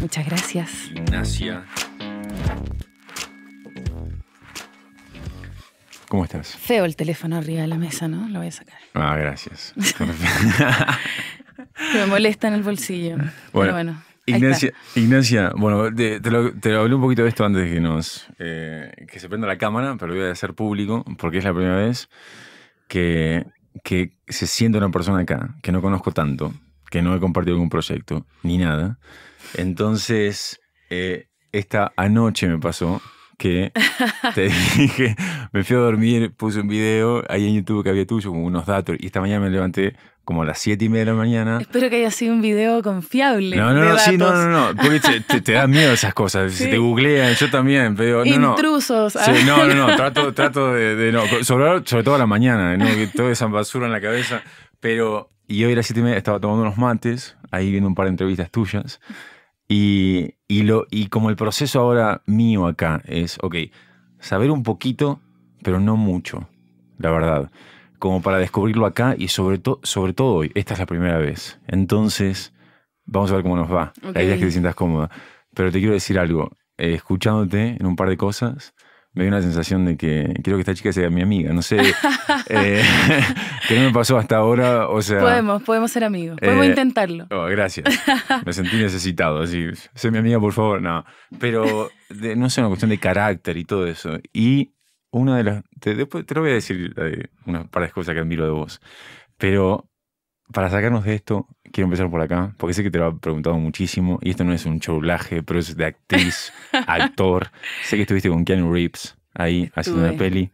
Muchas gracias. Ignacia. ¿Cómo estás? Feo el teléfono arriba de la mesa, ¿no? Lo voy a sacar. Ah, gracias. me molesta en el bolsillo. Bueno, Pero bueno. Ignacia, Ignacia, bueno, te, hablé un poquito de esto antes de que nos eh, que se prenda la cámara, pero lo voy a hacer público porque es la primera vez que, que se siente una persona acá que no conozco tanto que no he compartido ningún proyecto, ni nada. Entonces, eh, esta anoche me pasó que te dije, me fui a dormir, puse un video ahí en YouTube que había tuyo, con unos datos, y esta mañana me levanté como a las 7 y media de la mañana. Espero que haya sido un video confiable. No, no, no, no, no, no. Porque te, te, dan miedo esas cosas. te googlean, yo también. Pero, no, Intrusos. No. Sí, no, no, no. Trato, trato de, de no. Sobre, todo a la mañana, ¿no? toda esa basura en la cabeza. Pero y hoy a las 7 estaba tomando unos mates, ahí viendo un par de entrevistas tuyas. Y, y, lo, y como el proceso ahora mío acá es, ok, saber un poquito, pero no mucho, la verdad. Como para descubrirlo acá y sobre, todo sobre todo hoy. Esta es la primera vez. Entonces, vamos a ver cómo nos va. La idea es que te sientas cómoda. Pero te quiero decir algo. Eh, escuchándote en un par de cosas, me dio una sensación de que quiero que esta chica sea mi amiga, no sé eh, qué no me pasó hasta ahora, o sea... Podemos, podemos ser amigos, podemos eh, intentarlo. Oh, gracias, me sentí necesitado, así, sé mi amiga por favor, no, pero no sé, una cuestión de carácter y todo eso. Y una de las, después te lo voy a decir una par de cosas que admiro de vos, pero para sacarnos de esto, quiero empezar por acá, porque sé que te lo ha preguntado muchísimo, y esto no es un chulaje, pero es de actriz, actor. Sé que estuviste con Keanu Reeves ahí haciendo una peli.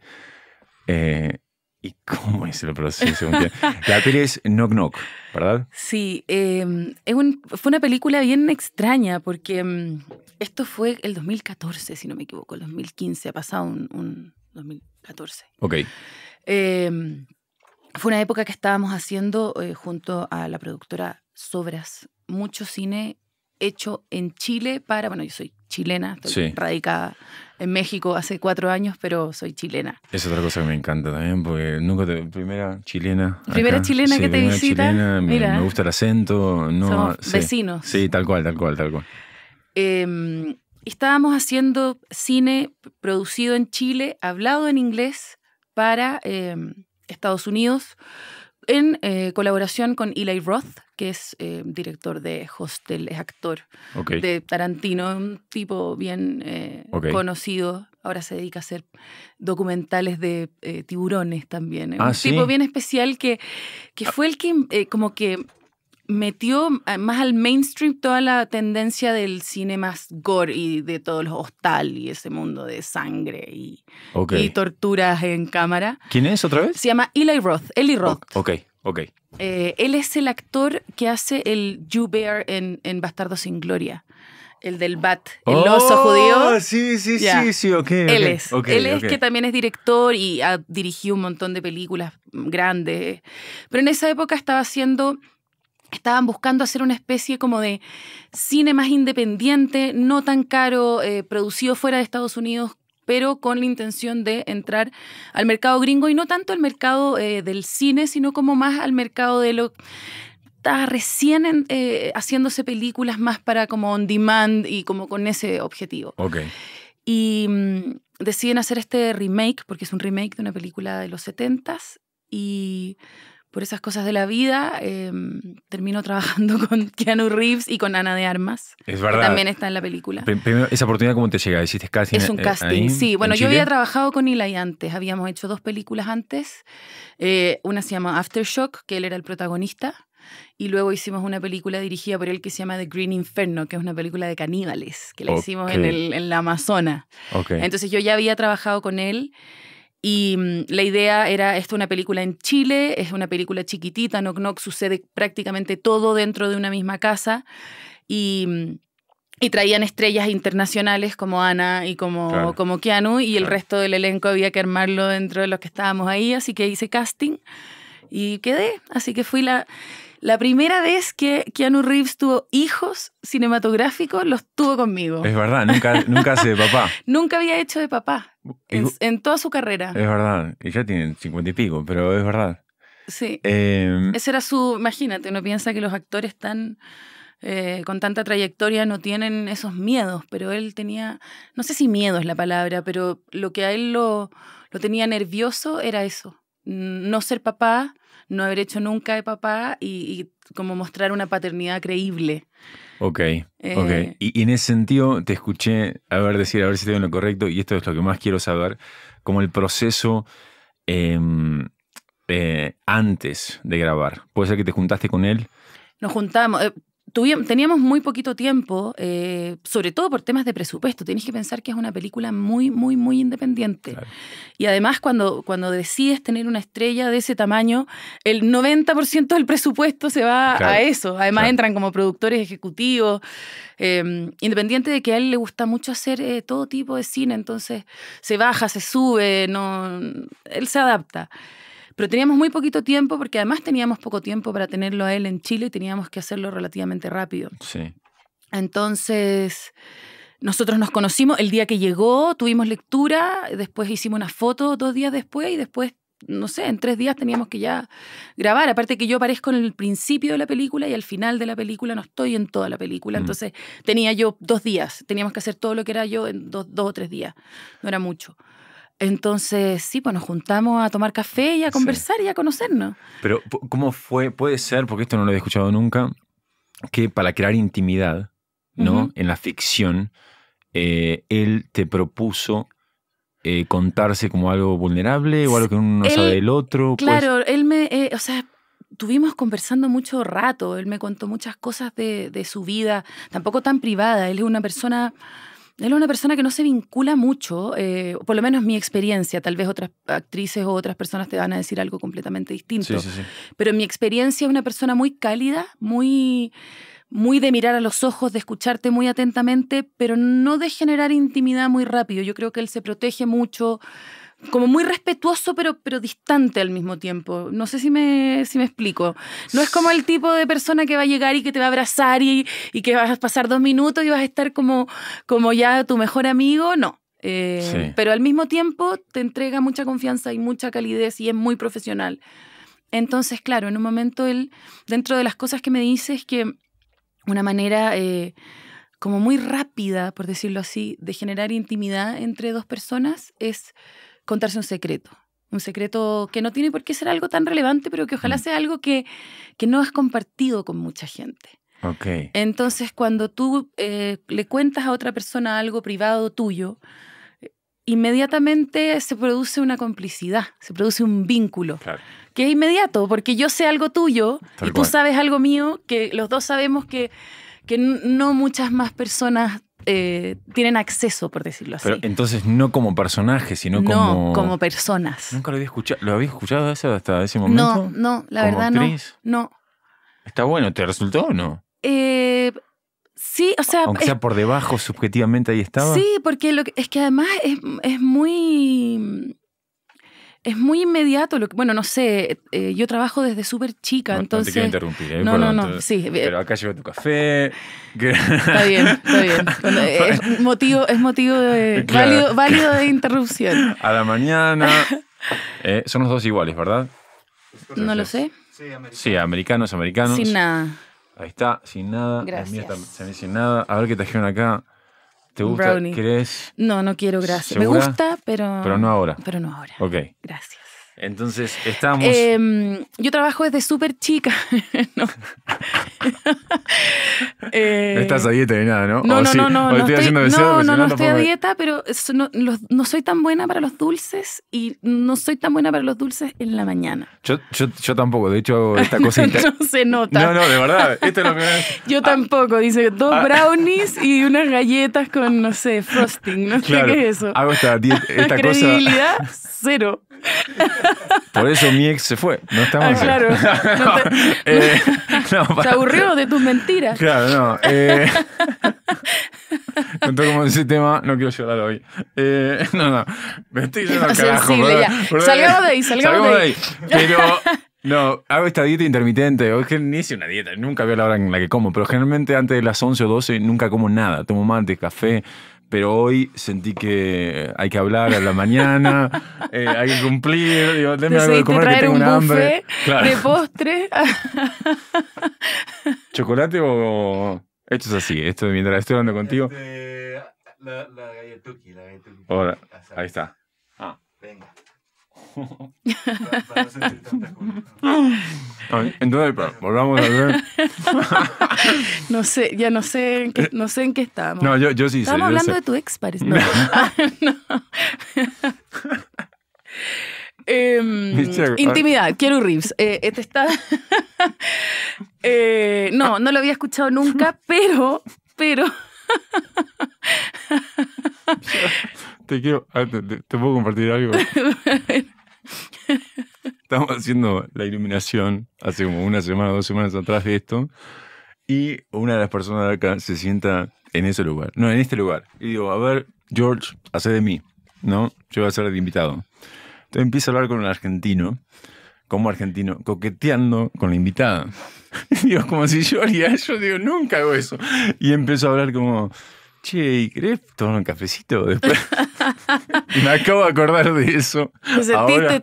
Eh, ¿Y cómo es el proceso? La peli es Knock Knock, ¿verdad? Sí, em, fue una película bien extraña porque em, esto fue el 2014, si no me equivoco, el 2015, ha pasado un, 2014. Ok. Em, fue una época que estábamos haciendo eh, junto a la productora Sobras mucho cine hecho en Chile para, bueno, yo soy chilena, estoy radicada en México hace cuatro años, pero soy chilena. Es otra cosa que me encanta también, porque nunca te... Primera chilena. Primera chilena que te visita. Me, gusta el acento. vecinos. Sí, tal cual, tal cual, tal cual. Em, estábamos haciendo cine producido en Chile, hablado en inglés, para... Em, Estados Unidos, en eh, colaboración con Eli Roth, que es eh, director de Hostel, es actor de Tarantino, un tipo bien eh, conocido. Ahora se dedica a hacer documentales de tiburones también. Ah, un tipo bien especial que, que ah. fue el que como que metió ah, más al mainstream toda la tendencia del cine más gore y de todos los hostal y ese mundo de sangre y, torturas en cámara. ¿Quién es otra vez? Se llama Eli Roth. Eli Roth. Ok, ok. Eh, él es el actor que hace el Jew Bear en, Bastardo sin Gloria. El del Bat, el oh, oso judío. Sí, sí, sí, sí, ok. Él es. él es que también es director y ha dirigido un montón de películas grandes. Pero en esa época estaba haciendo estaban buscando hacer una especie como de cine más independiente, no tan caro, eh, producido fuera de Estados Unidos, pero con la intención de entrar al mercado gringo y no tanto al mercado eh, del cine, sino como más al mercado de lo... Estaba recién eh, haciéndose películas más para como on demand y como con ese objetivo. Ok. Y mm, deciden hacer este remake, porque es un remake de una película de los 70s, y por esas cosas de la vida, em, termino trabajando con Keanu Reeves y con Ana de Armas. Es verdad. también está en la película. ¿Esa oportunidad cómo te llega? ¿Hiciste casting? Es un eh, casting, sí. Bueno, yo había trabajado con Eli antes. Habíamos hecho dos películas antes. Eh, una se llama Aftershock, que él era el protagonista. Y luego hicimos una película dirigida por él que se llama The Green Inferno, que es una película de caníbales, que la hicimos en, la Amazona. Entonces yo ya había trabajado con él. Y mm, la idea era, esto es una película en Chile, es una película chiquitita, Knock Knock, sucede prácticamente todo dentro de una misma casa y, mm, traían estrellas internacionales como Ana y como, como Keanu y el resto del elenco había que armarlo dentro de los que estábamos ahí, así que hice casting y quedé, así que fui la... La primera vez que Keanu Reeves tuvo hijos cinematográficos, los tuvo conmigo. Es verdad, nunca, nunca hace de papá. nunca había hecho de papá en, toda su carrera. Es verdad, y ya tienen cincuenta y pico, pero es verdad. Sí. Em, Ese era su, imagínate, uno piensa que los actores eh, con tanta trayectoria no tienen esos miedos, pero él tenía, no sé si miedo es la palabra, pero lo que a él lo, lo tenía nervioso era eso no ser papá, no haber hecho nunca de papá y, como mostrar una paternidad creíble. Ok, ok. Eh, y, en ese sentido te escuché, a ver, decir, a ver si tengo lo correcto, y esto es lo que más quiero saber, como el proceso em, eh, antes de grabar. ¿Puede ser que te juntaste con él? Nos juntamos, eh, teníamos muy poquito tiempo, eh, sobre todo por temas de presupuesto. Tienes que pensar que es una película muy, muy, muy independiente. Y además, cuando, cuando decides tener una estrella de ese tamaño, el 90% del presupuesto se va a eso. Además, entran como productores ejecutivos, eh, independiente de que a él le gusta mucho hacer eh, todo tipo de cine, entonces se baja, se sube, no, él se adapta. Pero teníamos muy poquito tiempo porque además teníamos poco tiempo para tenerlo a él en Chile y teníamos que hacerlo relativamente rápido. Sí. Entonces, nosotros nos conocimos el día que llegó, tuvimos lectura, después hicimos una foto dos días después y después no sé, en tres días teníamos que ya grabar. Aparte que yo aparezco en el principio de la película y al final de la película no estoy en toda la película. Mm. Entonces tenía yo dos días. Teníamos que hacer todo lo que era yo en dos, dos o tres días. No era mucho. Entonces, sí, pues nos juntamos a tomar café y a conversar y a conocernos. Pero, ¿cómo fue? Puede ser, porque esto no lo he escuchado nunca, que para crear intimidad, ¿no? En la ficción, eh, él te propuso eh, contarse como algo vulnerable o algo que uno no sabe del otro. Pues. Claro, él me. Eh, o sea, tuvimos conversando mucho rato. Él me contó muchas cosas de, de su vida, tampoco tan privada. Él es una persona él es una persona que no se vincula mucho, eh, por lo menos mi experiencia, tal vez otras actrices o otras personas te van a decir algo completamente distinto. Pero en mi experiencia es una persona muy cálida, muy, muy de mirar a los ojos, de escucharte muy atentamente, pero no de generar intimidad muy rápido. Yo creo que él se protege mucho como muy respetuoso, pero, pero distante al mismo tiempo. No sé si me, si me explico. No es como el tipo de persona que va a llegar y que te va a abrazar y, y que vas a pasar dos minutos y vas a estar como, como ya tu mejor amigo. No. Eh, pero al mismo tiempo te entrega mucha confianza y mucha calidez y es muy profesional. Entonces, claro, en un momento él, dentro de las cosas que me dice es que una manera eh, como muy rápida, por decirlo así, de generar intimidad entre dos personas es contarse un secreto. Un secreto que no tiene por qué ser algo tan relevante, pero que ojalá mm. sea algo que, que no has compartido con mucha gente. Okay. Entonces, cuando tú eh, le cuentas a otra persona algo privado tuyo, eh, inmediatamente se produce una complicidad, se produce un vínculo, que es inmediato, porque yo sé algo tuyo y tú sabes algo mío, que los dos sabemos que, que no muchas más personas eh, tienen acceso, por decirlo así. Pero entonces no como personajes, sino como... No, como personas. Nunca lo había escuchado. ¿Lo habías escuchado hasta ese momento? No, no, la verdad actriz? no. No. Está bueno, ¿te resultó o no? Eh, sí, o sea... Aunque sea por debajo, subjetivamente ahí estaba. Sí, porque lo es que además es, es muy es muy inmediato. Lo que, bueno, no sé, eh, yo trabajo desde súper chica, entonces... ¿eh? No te quiero interrumpir. No, no, no, sí. Eh, Pero acá llevo tu café. Está bien, está bien. es motivo, es motivo válido, válido, de interrupción. A la mañana. son los dos iguales, ¿verdad? No lo sé. Sí, americanos. americanos, Sin nada. Ahí está, sin nada. Gracias. sin nada. A ver qué trajeron acá. ¿Te gusta? No, no quiero, gracias. Me gusta, pero. Pero no ahora. Pero no ahora. Ok. Gracias. Entonces, estamos. Em, yo trabajo desde súper chica. no. Eh, estás a dieta ni nada, ¿no? No, no, no, no. No estoy, haciendo no, no, estoy a dieta, pero no, soy tan buena para los dulces y no soy tan buena para los dulces en la mañana. Yo, yo, yo tampoco, de hecho, esta cosita. no se nota. No, no, de verdad. Esto es lo yo tampoco, dice dos ah. brownies y unas galletas con, no sé, frosting. No sé qué es eso. Hago esta, esta cosa. cero. Por eso mi ex se fue. No está Ah, claro. te... Eh, se aburrió de tus mentiras. Claro, no. Eh... como ese tema, no quiero llorar hoy. Eh, no, no. Me estoy llorando carajo. salgamos de ahí, salgamos, de ahí. Pero, no, hago esta dieta intermitente. es que ni hice una dieta, nunca veo la hora en la que como. Pero generalmente antes de las 11 o 12 nunca como nada. Tomo mate, café pero hoy sentí que hay que hablar a la mañana, eh, hay que cumplir, digo, déme algo de comer que tengo una hambre. De postre. ¿Chocolate o.? Esto es así, esto mientras estoy hablando contigo. Este, la, la galletuki, la galletuki. Ahora, ahí está. Ah. Venga. Entonces, volvamos a ver. No sé, ya no sé en qué, no sé en qué estábamos. No, yo, sí sé Estamos hablando de tu ex, parece. Em, ah. intimidad, quiero Reeves. este está. Eh, no, no lo había escuchado nunca, pero, pero. Te quiero. Ah, te puedo compartir algo. Estamos haciendo la iluminación hace como una semana, dos semanas atrás de esto. Y una de las personas de acá se sienta en ese lugar. No, en este lugar. Y digo, a ver, George, haz de mí. ¿No? Yo voy a ser el invitado. Entonces empiezo a hablar con un argentino, como argentino, coqueteando con la invitada. Y digo, como si yo haría, yo digo, nunca hago eso. Y empiezo a hablar como, che, querés tomar un cafecito después? me acabo de acordar de eso.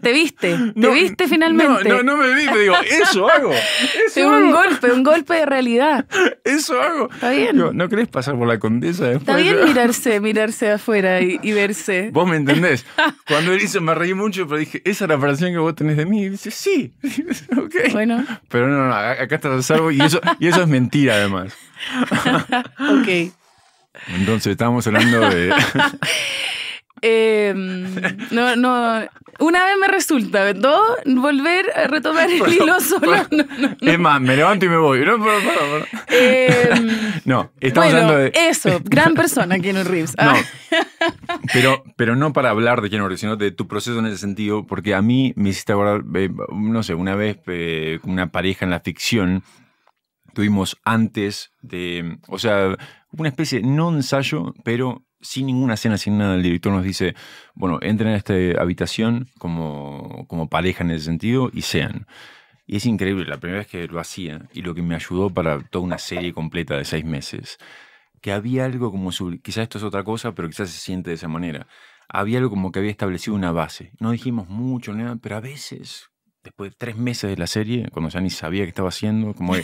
¿Te viste? ¿Te viste finalmente? No, no, me vi, me digo, eso hago. es un golpe, un golpe de realidad. Eso hago. Está bien. ¿No querés pasar por la condesa Está bien mirarse, mirarse afuera y, verse. Vos me entendés. Cuando él hizo, me reí mucho, pero dije, esa es la aparición que vos tenés de mí. Y dice, sí. Bueno. Pero no, no, acá estás a salvo y eso, y eso es mentira además. ok. Entonces estamos hablando de... Em, no, no. Una vez me resulta, ¿verdad? volver a retomar el hilo solo. Es más, me levanto y me voy. No, em, no estamos bueno, hablando de. Eso, gran persona, Keanu Reeves. Ah. pero, pero no para hablar de Keanu Reeves, sino de tu proceso en ese sentido, porque a mí me hiciste acordar, no sé, una vez eh, una pareja en la ficción tuvimos antes de. O sea, una especie, no ensayo, pero sin ninguna escena, sin nada, el director nos dice, bueno, entren a esta habitación como, como pareja en ese sentido y sean. Y es increíble, la primera vez que lo hacía y lo que me ayudó para toda una serie completa de seis meses, que había algo como, su, quizás esto es otra cosa, pero quizás se siente de esa manera. Había algo como que había establecido una base. No dijimos mucho, nada, pero a veces, después de tres meses de la serie, cuando ya ni sabía qué estaba haciendo, como,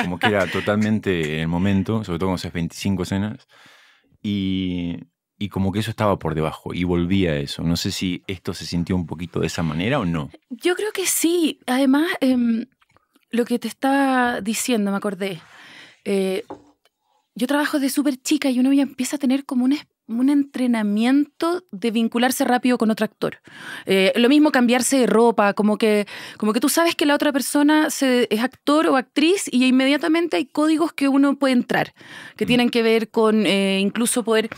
como que era totalmente el momento, sobre todo cuando esas 25 escenas, y, y como que eso estaba por debajo y volvía a eso. No sé si esto se sintió un poquito de esa manera o no. Yo creo que sí. Además, em, lo que te estaba diciendo, me acordé. Eh, yo trabajo de súper chica y uno ya empieza a tener como una un entrenamiento de vincularse rápido con otro actor. Eh, lo mismo cambiarse de ropa, como que, como que tú sabes que la otra persona se, es actor o actriz y inmediatamente hay códigos que uno puede entrar, que mm. tienen que ver con eh, incluso poder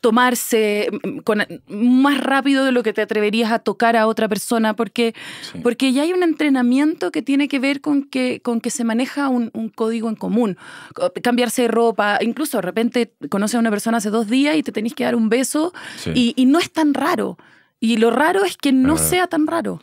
tomarse mm, más rápido de lo que te atreverías a tocar a otra persona, porque, porque ya hay un entrenamiento que tiene que ver con que, con que se maneja un, código en común, cambiarse de ropa, incluso de repente conoces a una persona hace dos días y te tenés que dar un beso y, no es tan raro. Y lo raro es que no sea tan raro.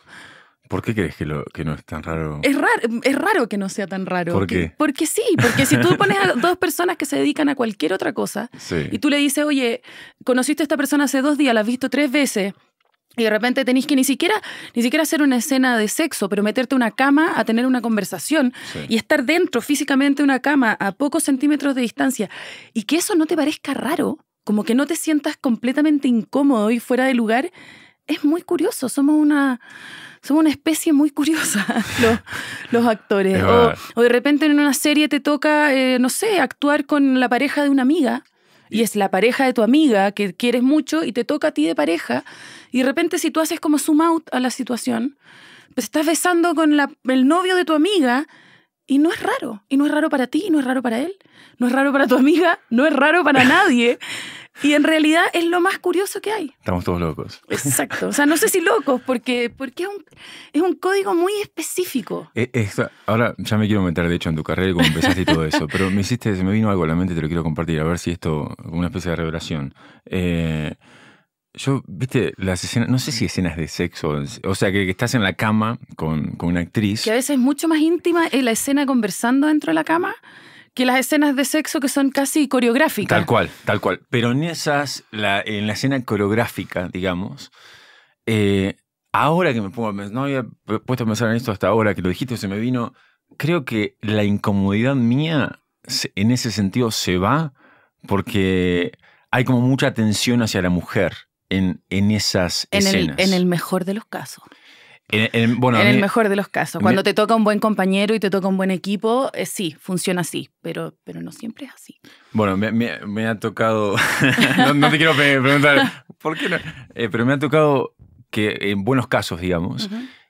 ¿Por qué crees que, lo, que no es tan raro? Es raro, es raro que no sea tan raro. ¿Por qué? porque sí, porque si tú pones a dos personas que se dedican a cualquier otra cosa y tú le dices, oye, conociste a esta persona hace dos días, la has visto tres veces, y de repente tenéis que ni siquiera, ni siquiera hacer una escena de sexo, pero meterte a una cama a tener una conversación y estar dentro físicamente de una cama a pocos centímetros de distancia y que eso no te parezca raro, como que no te sientas completamente incómodo y fuera de lugar, es muy curioso. Somos una, somos una especie muy curiosa, los, actores. O, de repente en una serie te toca, eh, no sé, actuar con la pareja de una amiga. Y es la pareja de tu amiga que quieres mucho y te toca a ti de pareja. Y de repente si tú haces como zoom out a la situación, pues estás besando con el novio de tu amiga y no es raro, y no es raro para ti, y no es raro para él, no es raro para tu amiga, no es raro para nadie. Y en realidad es lo más curioso que hay. Estamos todos locos. Exacto. O sea, no sé si locos, porque, porque es, un, código muy específico. Eh, ahora ya me quiero meter, de hecho, en tu carrera y cómo empezaste y todo eso, pero me hiciste, se me vino algo a la mente, te lo quiero compartir, a ver si esto, una especie de revelación. Eh, yo, viste, las escenas, no sé si escenas de sexo, o sea, que, estás en la cama con, una actriz. Que a veces es mucho más íntima eh, la escena conversando dentro de la cama que las escenas de sexo que son casi coreográficas. Tal cual, tal cual. Pero en esas, la, en la escena coreográfica, digamos, eh, ahora que me pongo a pensar, no había puesto a pensar en esto hasta ahora, que lo dijiste, se me vino, creo que la incomodidad mía en ese sentido se va porque hay como mucha tensión hacia la mujer en, en esas en escenas? El, en el mejor de los casos. En, bueno, en el mejor de los casos. Cuando te toca un buen compañero y te toca un buen equipo, eh, sí, funciona así, pero, pero no siempre es así. Bueno, me, ha tocado, no, te quiero preguntar, ¿por qué no? Eh, pero me ha tocado que en buenos casos, digamos,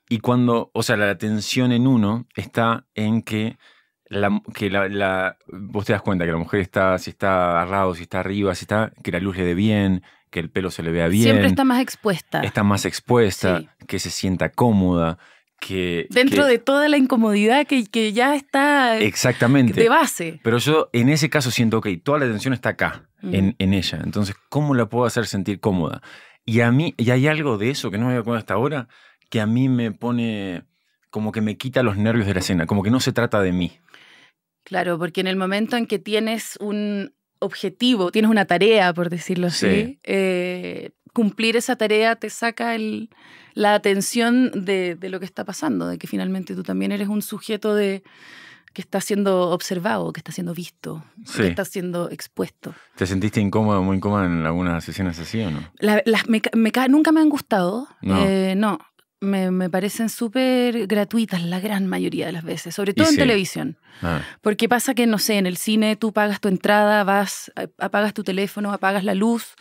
y cuando, o sea, la tensión en uno está en que, la, que la, vos te das cuenta que la mujer está, si está agarrado si está arriba, si está, que la luz le dé bien, que el pelo se le vea bien. Siempre está más expuesta. Está más expuesta, que se sienta cómoda, que... Dentro de toda la incomodidad que, que, ya está... Exactamente. De base. Pero yo en ese caso siento, que toda la atención está acá, mm. en, ella. Entonces, ¿cómo la puedo hacer sentir cómoda? Y a mí, y hay algo de eso que no me acuerdo hasta ahora, que a mí me pone, como que me quita los nervios de la escena, como que no se trata de mí. Claro, porque en el momento en que tienes un objetivo, tienes una tarea, por decirlo así, eh, cumplir esa tarea te saca la atención de, lo que está pasando, de que finalmente tú también eres un sujeto de que está siendo observado, que está siendo visto, que está siendo expuesto. ¿Te sentiste incómodo, muy incómodo en algunas sesiones así o no? nunca me han gustado, no eh, me, parecen súper gratuitas la gran mayoría de las veces, sobre todo en televisión. Ah. Porque pasa que, no sé, en el cine tú pagas tu entrada, vas, apagas tu teléfono, apagas la luz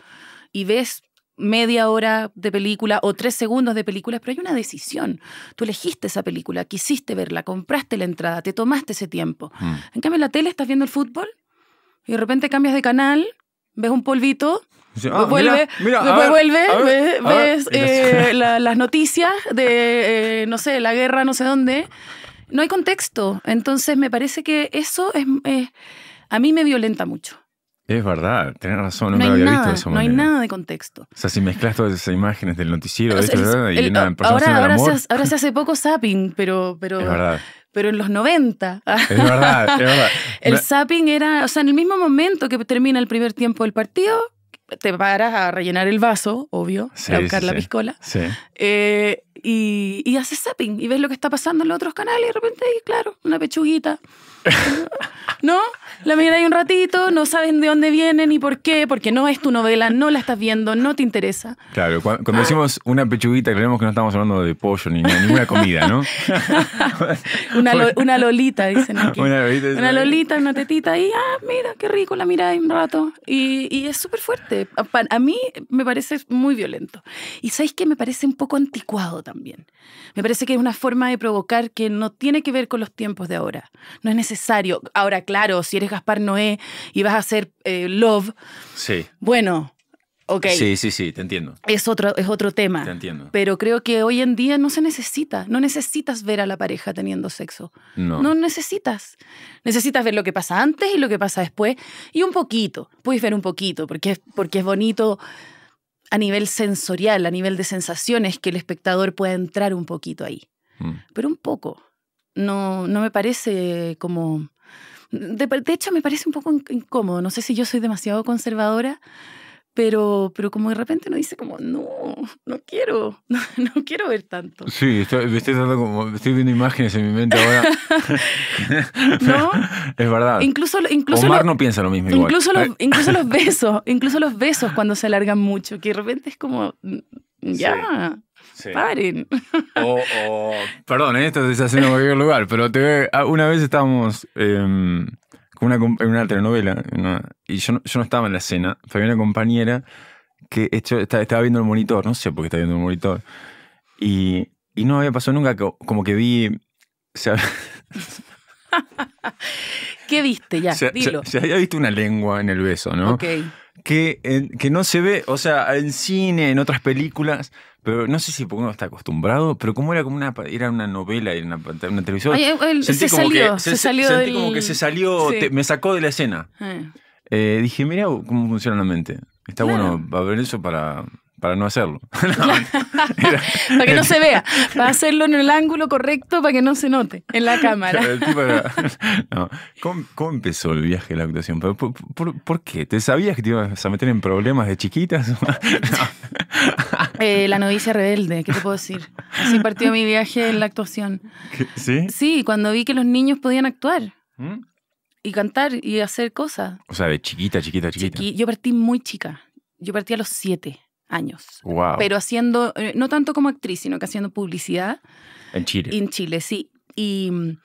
y ves media hora de película o tres segundos de película, pero hay una decisión. Tú elegiste esa película, quisiste verla, compraste la entrada, te tomaste ese tiempo. Mm. En cambio, en la tele estás viendo el fútbol y de repente cambias de canal, ves un polvito Ah, vuelve, mira, después vuelve, ves, eh, las noticias de, eh, no sé, la guerra, no sé dónde. No hay contexto. Entonces me parece que eso es, a mí me violenta mucho. Es verdad, tenés razón, no no lo había visto de No hay nada de contexto. O sea, si mezclas todas esas imágenes del noticiero, de y ahora, ahora, amor. Se hace, ahora se hace poco zapping, pero... pero pero en los 90. Es verdad, es verdad. el zapping era, o sea, en el mismo momento que termina el primer tiempo del partido, te paras a rellenar el vaso, obvio, a buscar la piscola. Eh, y, y haces zapping y ves lo que está pasando en los otros canales y de repente, claro, una pechuguita. ¿No? La ahí un ratito, no saben de dónde viene ni por qué, porque no es tu novela, no la estás viendo, no te interesa. Claro, cuando, decimos una pechuguita, creemos que no estamos hablando de pollo ni de ninguna comida, ¿no? una, lolita, dicen aquí. Una lolita, una, tetita, y ah, mira, qué rico, la ahí un rato. Y, es súper fuerte. A, mí me parece muy violento. Y sabéis que me parece un poco anticuado también. Me parece que es una forma de provocar que no tiene que ver con los tiempos de ahora. No es necesario. Ahora, claro, si eres Gaspar Noé y vas a hacer eh, Love, sí. bueno, ok. Sí, sí, sí, te entiendo. Es otro, es otro tema. Te entiendo. Pero creo que hoy en día no se necesita. No necesitas ver a la pareja teniendo sexo. No. No necesitas. Necesitas ver lo que pasa antes y lo que pasa después. Y un poquito. Puedes ver un poquito, porque es, porque es bonito a nivel sensorial, a nivel de sensaciones, que el espectador pueda entrar un poquito ahí. Mm. Pero un poco. No, no me parece como... De, hecho, me parece un poco incómodo. No sé si yo soy demasiado conservadora, pero, pero como de repente uno dice como, no, no quiero, no, quiero ver tanto. Sí, estoy, estoy, como, estoy viendo imágenes en mi mente ahora. ¿No? Es verdad. Incluso, incluso Omar no piensa lo mismo. Incluso, Los, eh. incluso los besos, incluso los besos cuando se alargan mucho, que de repente es como, mm, ya. perdón, ¿eh? esto se está haciendo en cualquier lugar, pero una vez estábamos em, en una, una telenovela y yo no, yo no estaba en la escena, pero había una compañera que estaba, viendo el monitor, no sé por qué estaba viendo el monitor, y, y no había pasado nunca, como que vi... ¿Qué viste ya? Dilo. Se, se, había visto una lengua en el beso, ¿no? Ok que, en, que no se ve, o sea, en cine, en otras películas, pero no sé si porque uno está acostumbrado, pero como era como una era una novela era una, televisión, se salió, que se, salió sentí como que se salió, me sacó de la escena. Ah. Eh, dije, mira cómo funciona la mente. Está bueno, va a haber eso para para no hacerlo. para que no se vea, para hacerlo en el ángulo correcto para que no se note en la cámara. ¿Cómo, empezó el viaje de la actuación? ¿Por, qué? ¿Te sabías que te ibas a meter en problemas de chiquitas? Eh, la novicia rebelde, ¿qué te puedo decir? Así partió mi viaje en la actuación. ¿Sí? Sí, cuando vi que los niños podían actuar. ¿Mm? Y cantar y hacer cosas. O sea, de chiquita, chiquita, chiquita. yo partí muy chica. Yo partí a los siete años. Wow. Pero haciendo, eh, no tanto como actriz, sino que haciendo publicidad. En Chile. En Chile, sí. Y mm,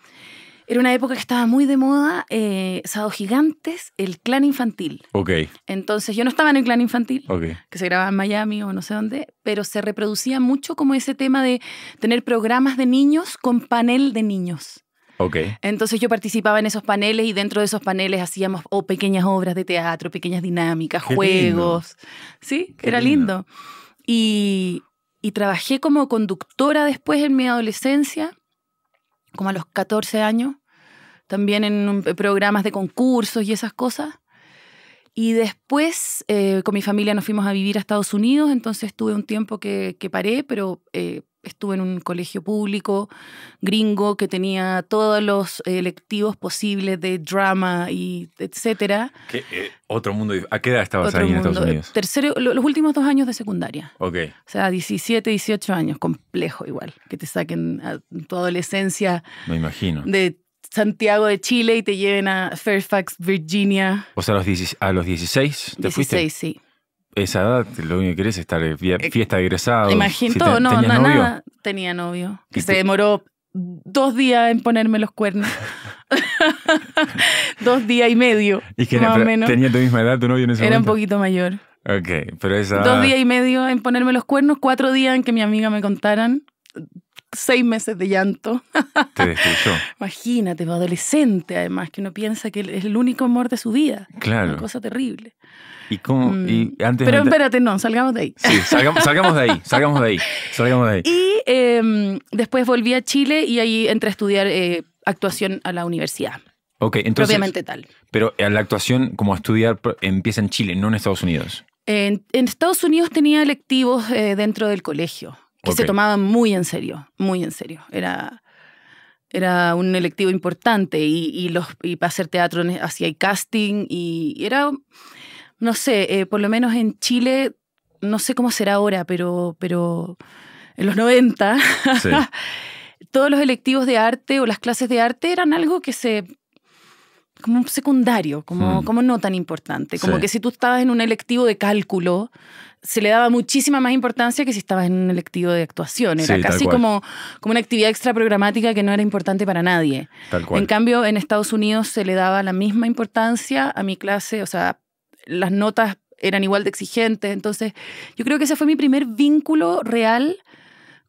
era una época que estaba muy de moda, eh, Sado Gigantes, el clan infantil. Ok. Entonces yo no estaba en el clan infantil, que se grababa en Miami o no sé dónde, pero se reproducía mucho como ese tema de tener programas de niños con panel de niños. Okay. Entonces yo participaba en esos paneles y dentro de esos paneles hacíamos o oh, pequeñas obras de teatro, pequeñas dinámicas, juegos. Sí, era lindo. Y, trabajé como conductora después en mi adolescencia, como a los 14 años, también en programas de concursos y esas cosas. Y después eh, con mi familia nos fuimos a vivir a Estados Unidos, entonces tuve un tiempo que, paré, pero eh, estuve en un colegio público gringo que tenía todos los electivos posibles de drama y etcétera. Eh, otro mundo. ¿A qué edad estabas ahí en Estados eh, Unidos? Tercero, los últimos dos años de secundaria. Ok. O sea, 17, 18 años. Complejo igual. Que te saquen a tu adolescencia. Me imagino. De Santiago de Chile y te lleven a Fairfax, Virginia. O sea, a los, 16 te fuiste. 16, sí esa edad, lo único que querés es estar en eh, fiesta de egresado. Imagino no, novio? nada. Tenía novio. Que se demoró dos días en ponerme los cuernos. dos días y medio. Y que más o menos. tenía tu misma edad tu novio en ese Era un poquito mayor. Ok, pero esa. Dos días y medio en ponerme los cuernos, cuatro días en que mi amiga me contaran seis meses de llanto. Te destruyó. Imagínate, pues, adolescente además, que uno piensa que es el único amor de su vida. Claro. Una cosa terrible. ¿Y mm. antes Pero espérate, no, salgamos de ahí. Sí, salgamos, de ahí, salgamos de ahí, Y em, después volví a Chile y ahí entré a estudiar eh, actuación a la universidad. Ok, entonces. obviamente tal. Pero la actuación, como estudiar, empieza en Chile, no en Estados Unidos. En, Estados Unidos tenía electivos eh, dentro del colegio que se tomaban muy en serio, muy en serio. Era, era un electivo importante y, los, para hacer teatro hacía casting y era, no sé, eh, por lo menos en Chile, no sé cómo será ahora, pero, pero en los 90, todos los electivos de arte o las clases de arte eran algo que se como un secundario, como, mm. como no tan importante. Como que si tú estabas en un electivo de cálculo, se le daba muchísima más importancia que si estabas en un electivo de actuación. Era casi como, como una actividad extra que no era importante para nadie. En cambio, en Estados Unidos se le daba la misma importancia a mi clase, o sea, las notas eran igual de exigentes. Entonces, yo creo que ese fue mi primer vínculo real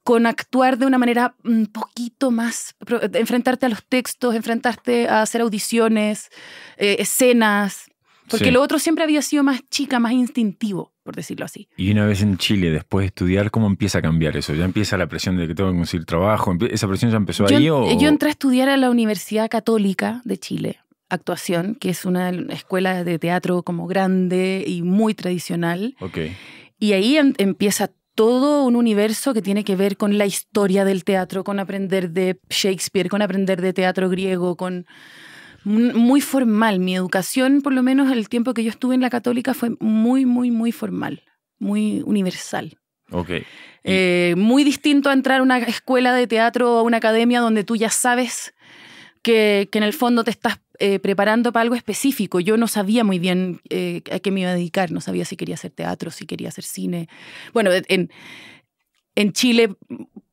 con actuar de una manera un poquito más, enfrentarte a los textos, enfrentarte a hacer audiciones, eh, escenas, porque lo otro siempre había sido más chica, más instintivo por decirlo así. Y una vez en Chile, después de estudiar, ¿cómo empieza a cambiar eso? ¿Ya empieza la presión de que tengo que conseguir trabajo? ¿Esa presión ya empezó yo, ahí? Yo entré a estudiar a la Universidad Católica de Chile, actuación, que es una escuela de teatro como grande y muy tradicional. Ok. Y ahí em-, empieza todo un universo que tiene que ver con la historia del teatro, con aprender de Shakespeare, con aprender de teatro griego, con muy formal. Mi educación, por lo menos el tiempo que yo estuve en la católica, fue muy, muy, muy formal, muy universal. Ok. Eh, muy distinto a entrar a una escuela de teatro o a una academia donde tú ya sabes que, en el fondo te estás eh, preparando para algo específico. Yo no sabía muy bien eh, a qué me iba a dedicar, no sabía si quería hacer teatro, si quería hacer cine. Bueno, en, en Chile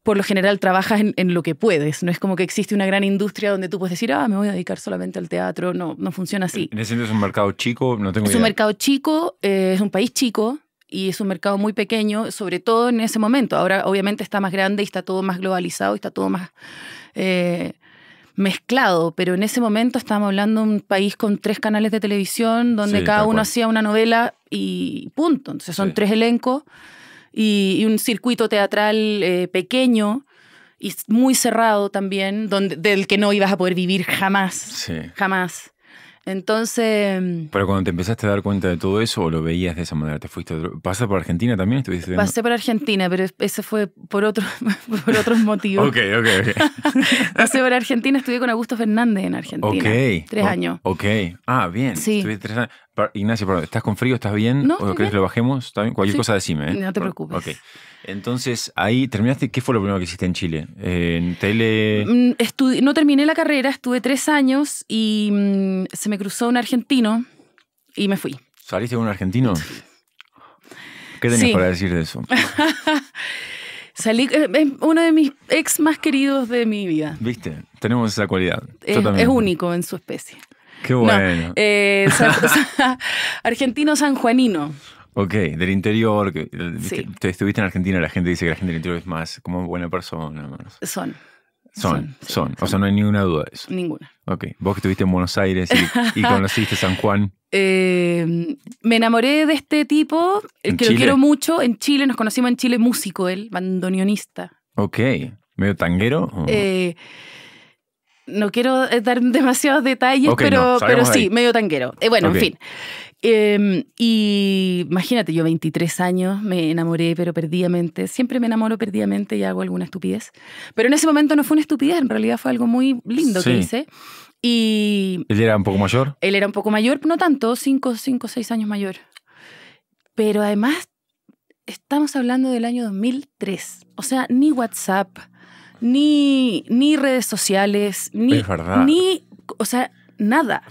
por lo general trabajas en, lo que puedes. No es como que existe una gran industria donde tú puedes decir, ah, me voy a dedicar solamente al teatro. No, no funciona así. En ese sentido es un mercado chico, no tengo Es un mercado chico, eh, es un país chico y es un mercado muy pequeño, sobre todo en ese momento. Ahora obviamente está más grande y está todo más globalizado y está todo más eh, mezclado, pero en ese momento estábamos hablando de un país con tres canales de televisión donde cada uno hacía una novela y punto. Entonces son tres elencos y, un circuito teatral eh, pequeño y muy cerrado también, donde, del que no ibas a poder vivir jamás. Jamás. Entonces... Pero cuando te empezaste a dar cuenta de todo eso o lo veías de esa manera, ¿te fuiste? por Argentina también? Pasé por Argentina, pero ese fue por, otro, por otros motivos. ok, ok, ok. Pasé por Argentina, estuve con Augusto Fernández en Argentina. Ok. Tres años. Ok. Ah, bien. Sí. años. Ignacio, ¿estás con frío? ¿Estás bien? No, ¿O crees que lo bajemos? ¿Está bien? Cualquier cosa decime. ¿eh? No te preocupes. Ok. Entonces, ahí terminaste, ¿qué fue lo primero que hiciste en Chile? ¿En tele? Mm, no terminé la carrera, estuve tres años y mm, se me cruzó un argentino y me fui. ¿Saliste con un argentino? ¿Qué tenés para decir de eso? Salí, eh, es uno de mis ex más queridos de mi vida. ¿Viste? Tenemos esa cualidad. Es, único en su especie. Qué bueno. Eh, argentino sanjuanino. Ok, del interior. Que, eh, estuviste en Argentina, la gente dice que la gente del interior es más como buena persona. Son. Son, son, O sea, no hay ninguna duda de eso. Ninguna. Ok. Vos que estuviste en Buenos Aires y, conociste San Juan. Eh, me enamoré de este tipo, eh, que lo quiero mucho. En Chile, nos conocimos en Chile, músico él, bandoneonista. Ok. ¿Medio tanguero? no quiero dar demasiados detalles, pero, pero sí, medio tanguero. bueno, en fin. Em, y imagínate, yo 23 años, me enamoré, pero perdidamente. Siempre me enamoro perdidamente y hago alguna estupidez. Pero en ese momento no fue una estupidez, en realidad fue algo muy lindo que hice. Y ¿Él era un poco mayor? Él era un poco mayor, no tanto, 5, 5, 6 años mayor. Pero además, estamos hablando del año 2003. O sea, ni WhatsApp, ni, ni redes sociales, ni, ni, o sea, nada.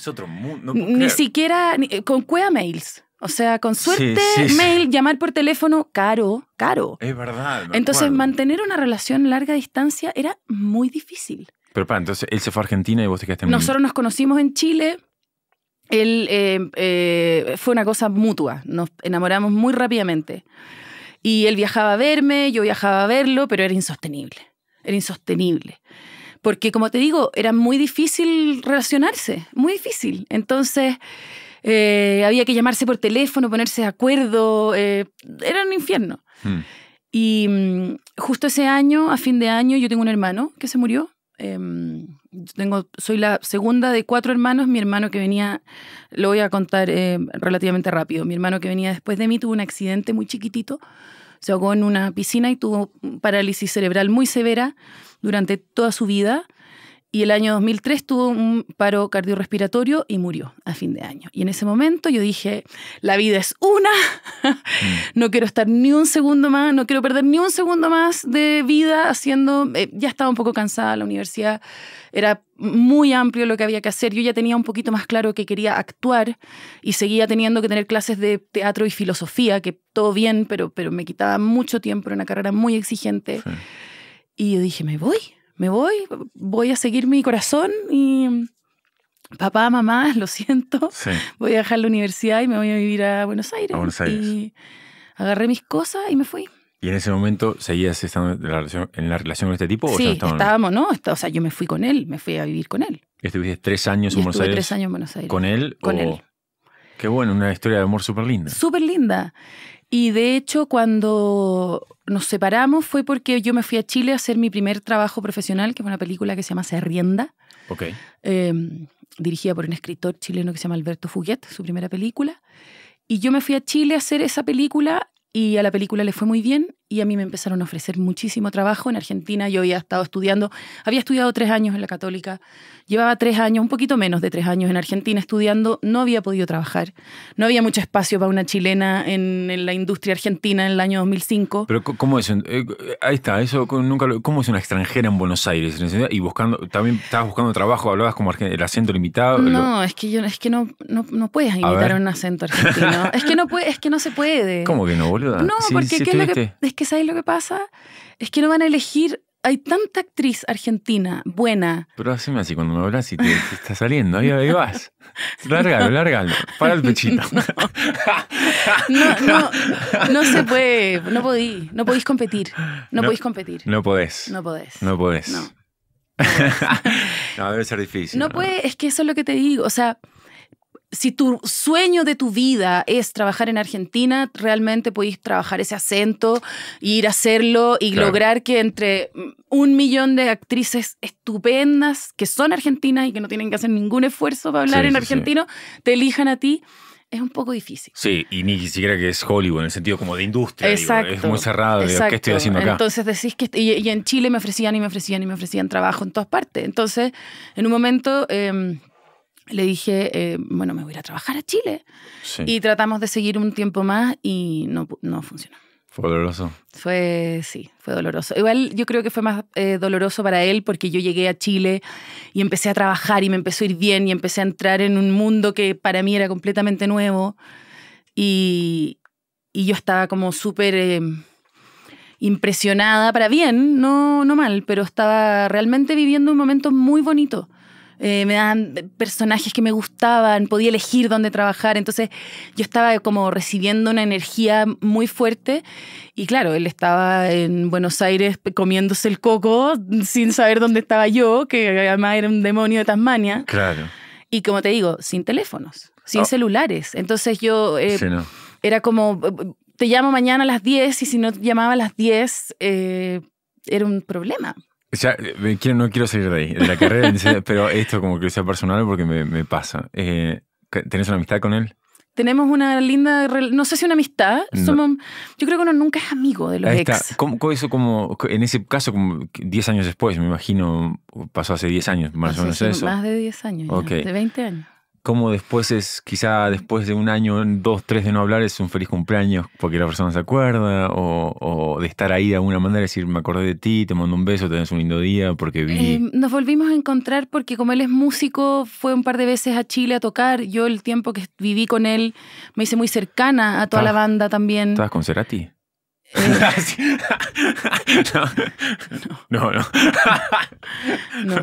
ni siquiera con Cuea mails. O sea, con suerte, mail, llamar por teléfono, caro, caro. Es verdad. Entonces, mantener una relación larga distancia era muy difícil. Pero para, entonces él se fue a Argentina y vos te quedaste en Nosotros nos conocimos en Chile. Él eh, eh, fue una cosa mutua. Nos enamoramos muy rápidamente. Y él viajaba a verme, yo viajaba a verlo, pero era insostenible. Era insostenible porque como te digo, era muy difícil relacionarse, muy difícil. Entonces... Eh, había que llamarse por teléfono, ponerse de acuerdo, eh, era un infierno. Hmm. Y mm, justo ese año, a fin de año, yo tengo un hermano que se murió. Em, tengo, soy la segunda de cuatro hermanos. Mi hermano que venía, lo voy a contar eh, relativamente rápido. Mi hermano que venía después de mí tuvo un accidente muy chiquitito. Se ahogó en una piscina y tuvo parálisis cerebral muy severa durante toda su vida y el año 2003 tuvo un paro cardiorrespiratorio y murió a fin de año. Y en ese momento yo dije, la vida es una, no quiero estar ni un segundo más, no quiero perder ni un segundo más de vida haciendo, eh, ya estaba un poco cansada la universidad, era muy amplio lo que había que hacer, yo ya tenía un poquito más claro que quería actuar y seguía teniendo que tener clases de teatro y filosofía, que todo bien, pero, pero me quitaba mucho tiempo, era una carrera muy exigente. Y yo dije, me voy, me voy, voy a seguir mi corazón y papá, mamá, lo siento, voy a dejar la universidad y me voy a vivir a Buenos Aires. A Buenos Aires. Y agarré mis cosas y me fui. ¿Y en ese momento seguías estando en la relación, con este tipo? Sí, o estábamos, ¿no? O sea, yo me fui con él, me fui a vivir con él. ¿Estuviste tres años en Buenos Aires? tres años en Buenos Aires. ¿Con él? Con él. Qué bueno, una historia de amor súper linda. Súper linda. Y de hecho, cuando nos separamos fue porque yo me fui a Chile a hacer mi primer trabajo profesional, que fue una película que se llama Se Rienda. Em, dirigida por un escritor chileno que se llama Alberto Fuguet, su primera película. Y yo me fui a Chile a hacer esa película y a la película le fue muy bien y a mí me empezaron a ofrecer muchísimo trabajo en Argentina. Yo había estado estudiando, había estudiado tres años en la católica, llevaba tres años, un poquito menos de tres años en Argentina estudiando, no había podido trabajar, no había mucho espacio para una chilena en, la industria argentina en el año 2005. Pero ¿cómo es? Eh, ahí está, eso nunca ¿Cómo es una extranjera en Buenos Aires? Y buscando, también estabas buscando trabajo, hablabas como el acento limitado. No, es que yo, es que no, no, puedes imitar un acento argentino. es que no es que no se puede. ¿Cómo que no, boludo? No, porque es lo es que que ¿sabes lo que pasa? Es que no van a elegir hay tanta actriz argentina buena. Pero haceme así, cuando me hablas y te, está saliendo, ahí, vas. Lárgalo, lárgalo. Para el pechito. No, no, no, se puede. No podí. No podís competir. No, podís competir. No podés. No podés. No podés. No. no debe ser difícil. No, puede, es que eso es lo que te digo. O sea, si tu sueño de tu vida es trabajar en Argentina, realmente podéis trabajar ese acento, ir a hacerlo y lograr que entre un millón de actrices estupendas que son argentinas y que no tienen que hacer ningún esfuerzo para hablar en argentino, te elijan a ti. Es un poco difícil. Sí, y ni siquiera que es Hollywood, en el sentido como de industria. Exacto. es muy cerrado. ¿Qué estoy haciendo acá? Entonces decís que. Y, en Chile me ofrecían y me ofrecían y me ofrecían trabajo en todas partes. Entonces, en un momento. Em, le dije, eh, bueno, me voy a ir a trabajar a Chile. Y tratamos de seguir un tiempo más y no, no funcionó. ¿Fue doloroso? Fue, sí, fue doloroso. Igual yo creo que fue más eh, doloroso para él porque yo llegué a Chile y empecé a trabajar y me empezó a ir bien y empecé a entrar en un mundo que para mí era completamente nuevo y, yo estaba como súper eh, impresionada, para bien, no, no mal, pero estaba realmente viviendo un momento muy bonito eh, me daban personajes que me gustaban, podía elegir dónde trabajar, entonces yo estaba como recibiendo una energía muy fuerte y claro, él estaba en Buenos Aires comiéndose el coco sin saber dónde estaba yo, que además era un demonio de Tasmania. Claro. Y como te digo, sin teléfonos, sin ah. celulares, entonces yo... Eh, era como, eh, te llamo mañana a las 10 y si no llamaba a las 10 era un problema. O eh, quiero, no quiero salir de ahí, de la carrera, pero esto como que sea personal porque me, pasa. Eh, ¿Tenés una amistad con él? Tenemos una linda, no sé si una amistad, somos, yo creo que uno nunca es amigo de los ex. ¿Cómo, eso como, en ese caso, como 10 años después, me imagino, pasó hace 10 años, más o menos eso. Más de 10 años, de 20 años cómo después es, quizá después de un año, dos, tres de no hablar, es un feliz cumpleaños porque la persona se acuerda, o, de estar ahí de alguna manera, decir, me acordé de ti, te mando un beso, tenés un lindo día, porque vi... Eh, nos volvimos a encontrar porque como él es músico, fue un par de veces a Chile a tocar, yo el tiempo que viví con él me hice muy cercana a toda la banda también. ¿Estabas con Cerati? Eh, no. no. no.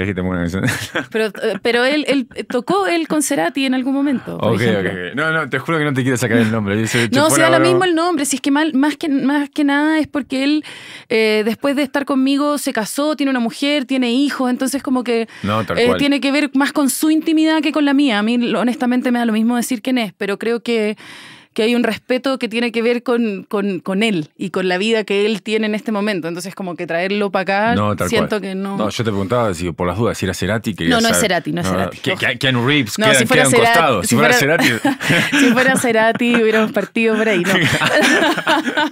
pero, eh, él, tocó él con Cerati en algún momento. No, no, te juro que no te quiero sacar el nombre. no, sea lo mismo el nombre. Si es que más, que más que nada es porque él, eh, después de estar conmigo, se casó, tiene una mujer, tiene hijos. Entonces, como que eh, tiene que ver más con su intimidad que con la mía. A mí, honestamente, me da lo mismo decir quién es, pero creo que que hay un respeto que tiene que ver con, con, con, él y con la vida que él tiene en este momento. Entonces, como que traerlo para acá, siento que no. No, yo te preguntaba si por las dudas si era Cerati. no, no es Cerati, no es Cerati. No, que, Ken Reeves, si fuera Cerati, Si, fuera, hubiéramos partido por ahí, ¿no?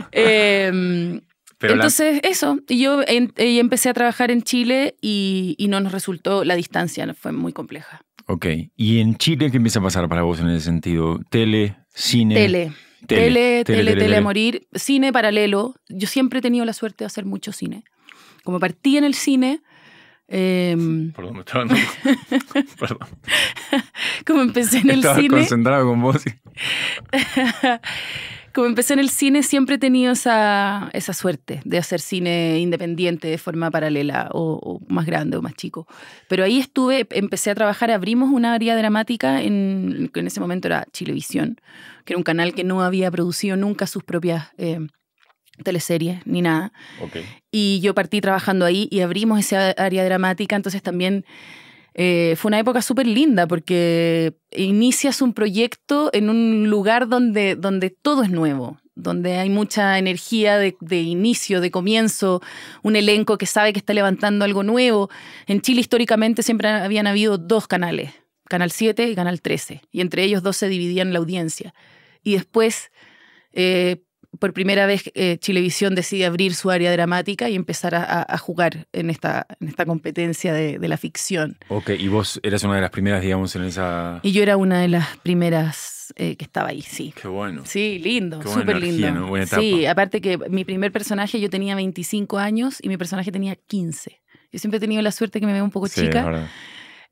Em, entonces, eso. Y yo y empecé a trabajar en Chile y, y, no nos resultó, la distancia fue muy compleja. Ok. ¿Y en Chile qué empieza a pasar para vos en ese sentido? Tele, Cine. Tele. Tele, tele, tele, morir. Cine paralelo. Yo siempre he tenido la suerte de hacer mucho cine. Como partí en el cine. Em, Perdón, me estaba Perdón. Como empecé en el cine. Estaba concentrado con vos. como empecé en el cine, siempre he tenido esa, esa suerte de hacer cine independiente de forma paralela o, más grande o más chico. Pero ahí estuve, empecé a trabajar, abrimos una área dramática en, que en ese momento era Chilevisión, que era un canal que no había producido nunca sus propias... Eh, teleseries ni nada. Okay. Y yo partí trabajando ahí y abrimos esa área dramática, entonces también eh, fue una época súper linda porque inicias un proyecto en un lugar donde, donde todo es nuevo, donde hay mucha energía de, inicio, de comienzo, un elenco que sabe que está levantando algo nuevo. En Chile históricamente siempre habían habido dos canales, Canal 7 y Canal 13, y entre ellos dos se dividían la audiencia. Y después... Eh, por primera vez eh, Chilevisión decide abrir su área dramática y empezar a, jugar en esta, en esta competencia de, la ficción. Ok, y vos eras una de las primeras, digamos, en esa... Y yo era una de las primeras eh, que estaba ahí, sí. Qué bueno. Sí, lindo, súper lindo. Sí, aparte que mi primer personaje yo tenía 25 años y mi personaje tenía 15. Yo siempre he tenido la suerte que me veo un poco sí, chica.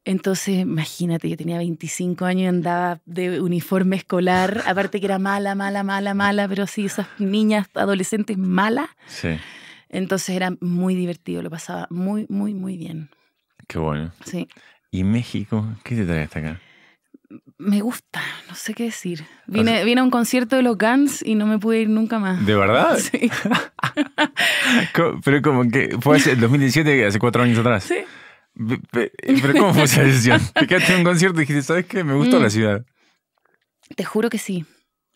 Entonces, imagínate, yo tenía 25 años y andaba de uniforme escolar, aparte que era mala, mala, mala, mala, pero sí, esas niñas adolescentes malas. Sí. Entonces era muy divertido, lo pasaba muy, muy, muy bien. Qué bueno. Sí. ¿Y México? ¿Qué te trae hasta acá? Me gusta, no sé qué decir. Vine, a un concierto de los Guns y no me pude ir nunca más. ¿De verdad? Sí. Pero como que fue en 2017, hace cuatro años atrás. Sí. Pero ¿cómo fue esa decisión? Te quedaste en un concierto y dijiste, ¿sabes qué? Me gusta mm. la ciudad. Te juro que sí.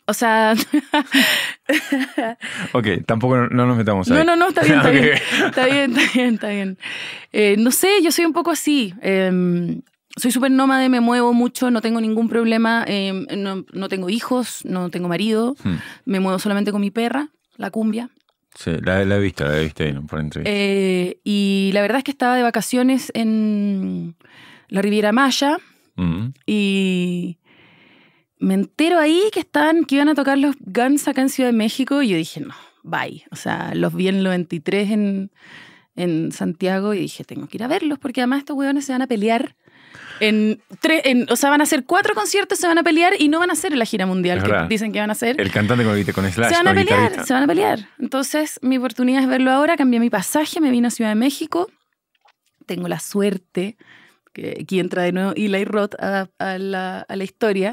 O sea. ok, tampoco no nos metamos ahí. No, no, no, está bien, está, bien, está bien. Está bien, eh, no sé, yo soy un poco así. Em, soy súper nómade, me muevo mucho, no tengo ningún problema. Em, no, tengo hijos, no tengo marido. Hmm. Me muevo solamente con mi perra, la cumbia. Sí, la, la he visto, la he visto ahí por entrevista. Eh, y la verdad es que estaba de vacaciones en la Riviera Maya mm. y me entero ahí que estaban, que iban a tocar los Guns acá en Ciudad de México y yo dije, no, bye. O sea, los vi en el 93 en, en Santiago y dije, tengo que ir a verlos porque además estos huevones se van a pelear en tres, en, o sea, van a hacer cuatro conciertos, se van a pelear y no van a hacer la gira mundial que dicen que van a hacer. El cantante con, con Slash. Se van a pelear, se van a pelear. Entonces, mi oportunidad es verlo ahora. Cambié mi pasaje, me vine a Ciudad de México. Tengo la suerte que aquí entra de nuevo Eli Roth a, la, historia.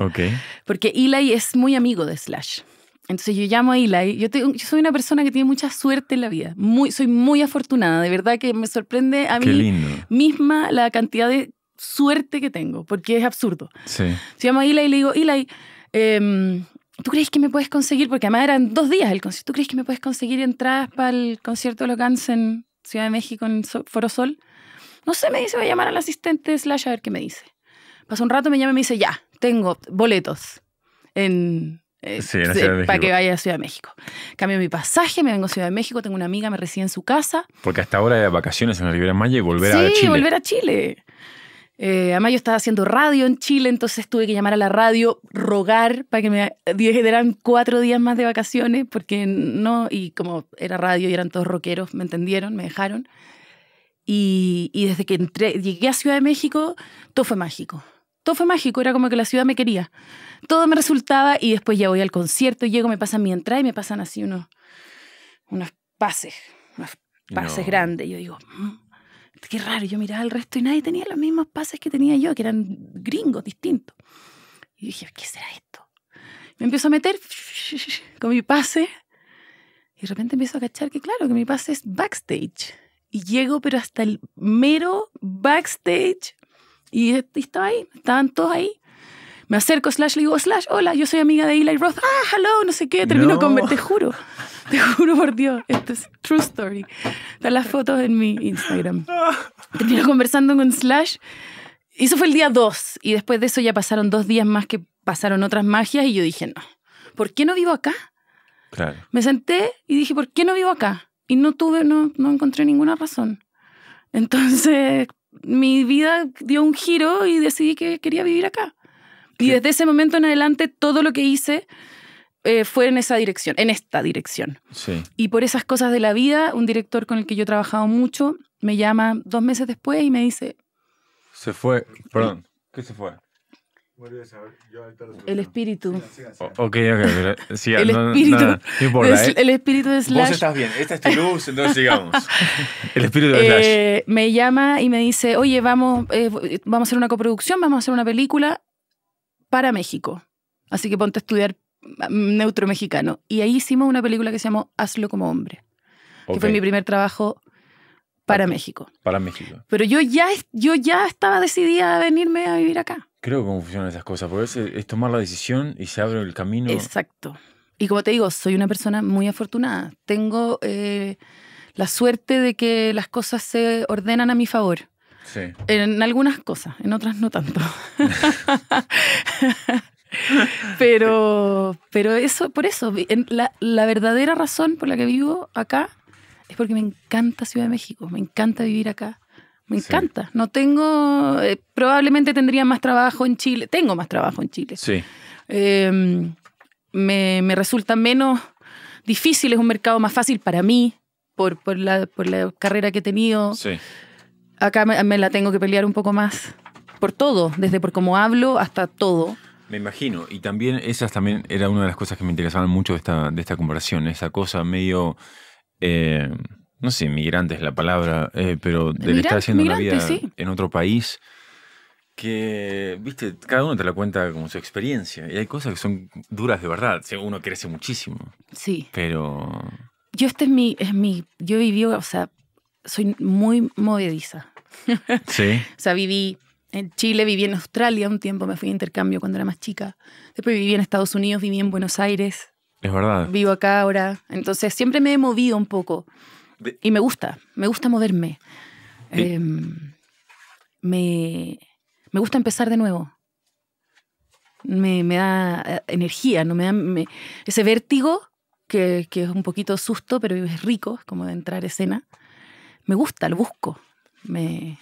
Porque Eli es muy amigo de Slash. Entonces yo llamo a Eli. Yo, yo, soy una persona que tiene mucha suerte en la vida. Muy, soy muy afortunada. De verdad que me sorprende a mí misma la cantidad de suerte que tengo, porque es absurdo. Sí. Se llama Eli y le digo, Eli, em, ¿tú crees que me puedes conseguir? Porque además eran dos días el concierto. ¿Tú crees que me puedes conseguir entradas para el concierto de los en Ciudad de México, en Foro Sol? No sé, me dice, voy a llamar al asistente Slash a ver qué me dice. Pasó un rato, me llama y me dice, ya, tengo boletos en, eh, para que vaya a Ciudad de México. Cambio mi pasaje, me vengo a Ciudad de México, tengo una amiga, me recibe en su casa. Porque hasta ahora de vacaciones en la Riviera Maya y volver a Chile. Sí, volver a Chile. Eh, además, yo estaba haciendo radio en Chile, entonces tuve que llamar a la radio, rogar para que me dieran cuatro días más de vacaciones, porque no, y como era radio y eran todos rockeros, me entendieron, me dejaron. Y, desde que entré, llegué a Ciudad de México, todo fue mágico todo fue mágico, era como que la ciudad me quería. Todo me resultaba y después ya voy al concierto, llego, me pasan mi entrada y me pasan así unos, unos pases, unos pases grandes. Yo digo, mm, qué raro, yo miraba al resto y nadie tenía los mismos pases que tenía yo, que eran gringos distintos. Y dije, ¿qué será esto? Me empiezo a meter con mi pase y de repente empiezo a cachar que, claro, que mi pase es backstage. Y llego, pero hasta el mero backstage. Y, estaba ahí, estaban todos ahí. Me acerco, slash, le digo, slash, hola, yo soy amiga de Eli Roth. Ah, hello, no sé qué. Termino con, te juro. Te juro por Dios, esto es true story. Están las fotos en mi Instagram. Estuvimos conversando con Slash. Y eso fue el día 2. Y después de eso ya pasaron dos días más que pasaron otras magias. Y yo dije, no, ¿por qué no vivo acá? Claro. Me senté y dije, ¿por qué no vivo acá? Y no tuve, no, no encontré ninguna razón. Entonces, mi vida dio un giro y decidí que quería vivir acá. Y desde ese momento en adelante, todo lo que hice eh, fue en esa dirección, en esta dirección. Sí. Y por esas cosas de la vida, un director con el que yo he trabajado mucho me llama dos meses después y me dice... Se fue, perdón, ¿qué se fue? El espíritu. ok, ok. Sí, el, espíritu ¿eh? el espíritu de Slash. Vos estás bien, esta es tu luz, entonces sigamos. el espíritu de eh, Slash. me llama y me dice, oye, vamos, vamos a hacer una coproducción, vamos a hacer una película para México. Así que ponte a estudiar Mm, neutro mexicano. Y ahí hicimos una película que se llamó Hazlo como hombre, que fue mi primer trabajo para México. Para México. Pero yo ya, yo ya estaba decidida a venirme a vivir acá. Creo cómo funcionan esas cosas, porque es, tomar la decisión y se abre el camino. Exacto. Y como te digo, soy una persona muy afortunada. Tengo eh, la suerte de que las cosas se ordenan a mi favor. Sí. En algunas cosas, en otras no tanto. pero, pero eso, por eso, la, verdadera razón por la que vivo acá es porque me encanta Ciudad de México, me encanta vivir acá. Me encanta. No tengo. Eh, probablemente tendría más trabajo en Chile. Tengo más trabajo en Chile. Em, me, resulta menos difícil, es un mercado más fácil para mí, por, por, la, por la, carrera que he tenido. Acá me, la tengo que pelear un poco más. Por todo, desde por cómo hablo hasta todo. Me imagino, y también esas también era una de las cosas que me interesaban mucho de esta, de esta conversación, esa cosa medio, eh, no sé, migrantes es la palabra, eh, pero de estar haciendo una vida en otro país, que, viste, cada uno te la cuenta como su experiencia, y hay cosas que son duras de verdad, uno crece muchísimo. Sí. Pero... Yo este es mi, es mi, yo viví, o sea, soy muy movediza. Sí. o sea, viví en Chile, viví en Australia un tiempo, me fui a intercambio cuando era más chica. Después viví en Estados Unidos, viví en Buenos Aires. Es verdad. Vivo acá ahora. Entonces siempre me he movido un poco. Y me gusta, me gusta moverme. Em, me, gusta empezar de nuevo. Me, da eh, energía, no me ese vértigo que, es un poquito susto, pero es rico, como de entrar escena. Me gusta, lo busco. Me,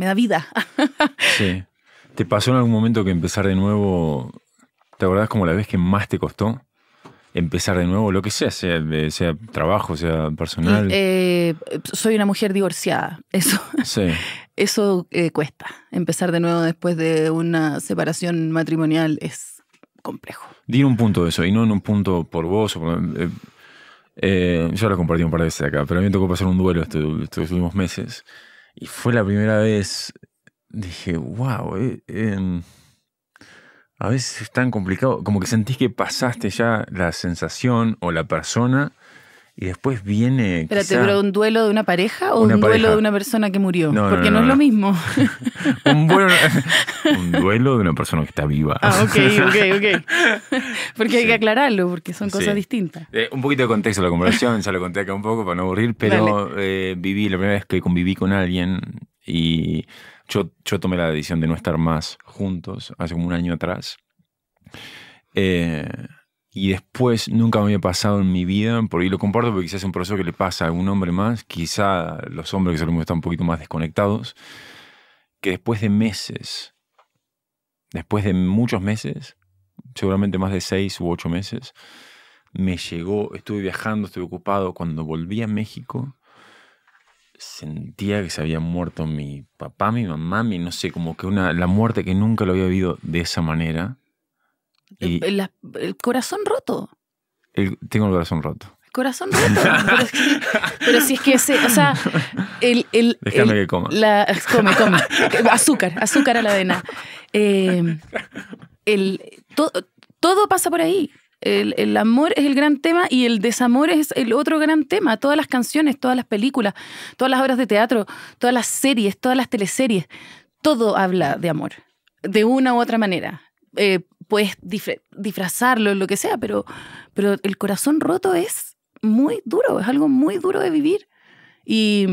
me da vida. sí. ¿Te pasó en algún momento que empezar de nuevo, te acordás como la vez que más te costó? Empezar de nuevo, lo que sea, sea, sea trabajo, sea personal. Eh, soy una mujer divorciada, eso. Sí. Eso eh, cuesta. Empezar de nuevo después de una separación matrimonial es complejo. Dime un punto de eso, y no en un punto por vos. Eh, yo lo compartí un par de veces acá, pero a mí me tocó pasar un duelo este, estos últimos meses. Y fue la primera vez, dije, wow, eh, em, a veces es tan complicado, como que sentís que pasaste ya la sensación o la persona y después viene. Espérate, ¿un duelo de una pareja o un duelo de una persona que murió? Porque no, es lo mismo. un, duelo, de una persona que está viva. Ah, ok, ok, ok. Porque hay que aclararlo, porque son cosas distintas. Eh, un poquito de contexto de la conversación, ya lo conté acá un poco para no aburrir, pero eh, viví la primera vez que conviví con alguien y yo, yo tomé la decisión de no estar más juntos hace como un año atrás. Eh, y después nunca me había pasado en mi vida, por ahí lo comparto porque quizás es un proceso que le pasa a algún hombre más, quizá los hombres que solemos están un poquito más desconectados, que después de meses, después de muchos meses, seguramente más de seis u ocho meses, me llegó, estuve viajando, estuve ocupado, cuando volví a México, sentía que se había muerto mi papá, mi mamá, mi no sé, como que una, la muerte que nunca lo había vivido de esa manera el, corazón roto. tengo el corazón roto. El corazón roto. pero, si es que, el. Déjame que coma. come, come. Azúcar, azúcar a la avena. Eh, todo pasa por ahí. El, amor es el gran tema y el desamor es el otro gran tema. Todas las canciones, todas las películas, todas las obras de teatro, todas las series, todas las teleseries, todo habla de amor, de una u otra manera. Eh, puedes disfrazarlo, lo que sea, pero, pero el corazón roto es muy duro, es algo muy duro de vivir. Y,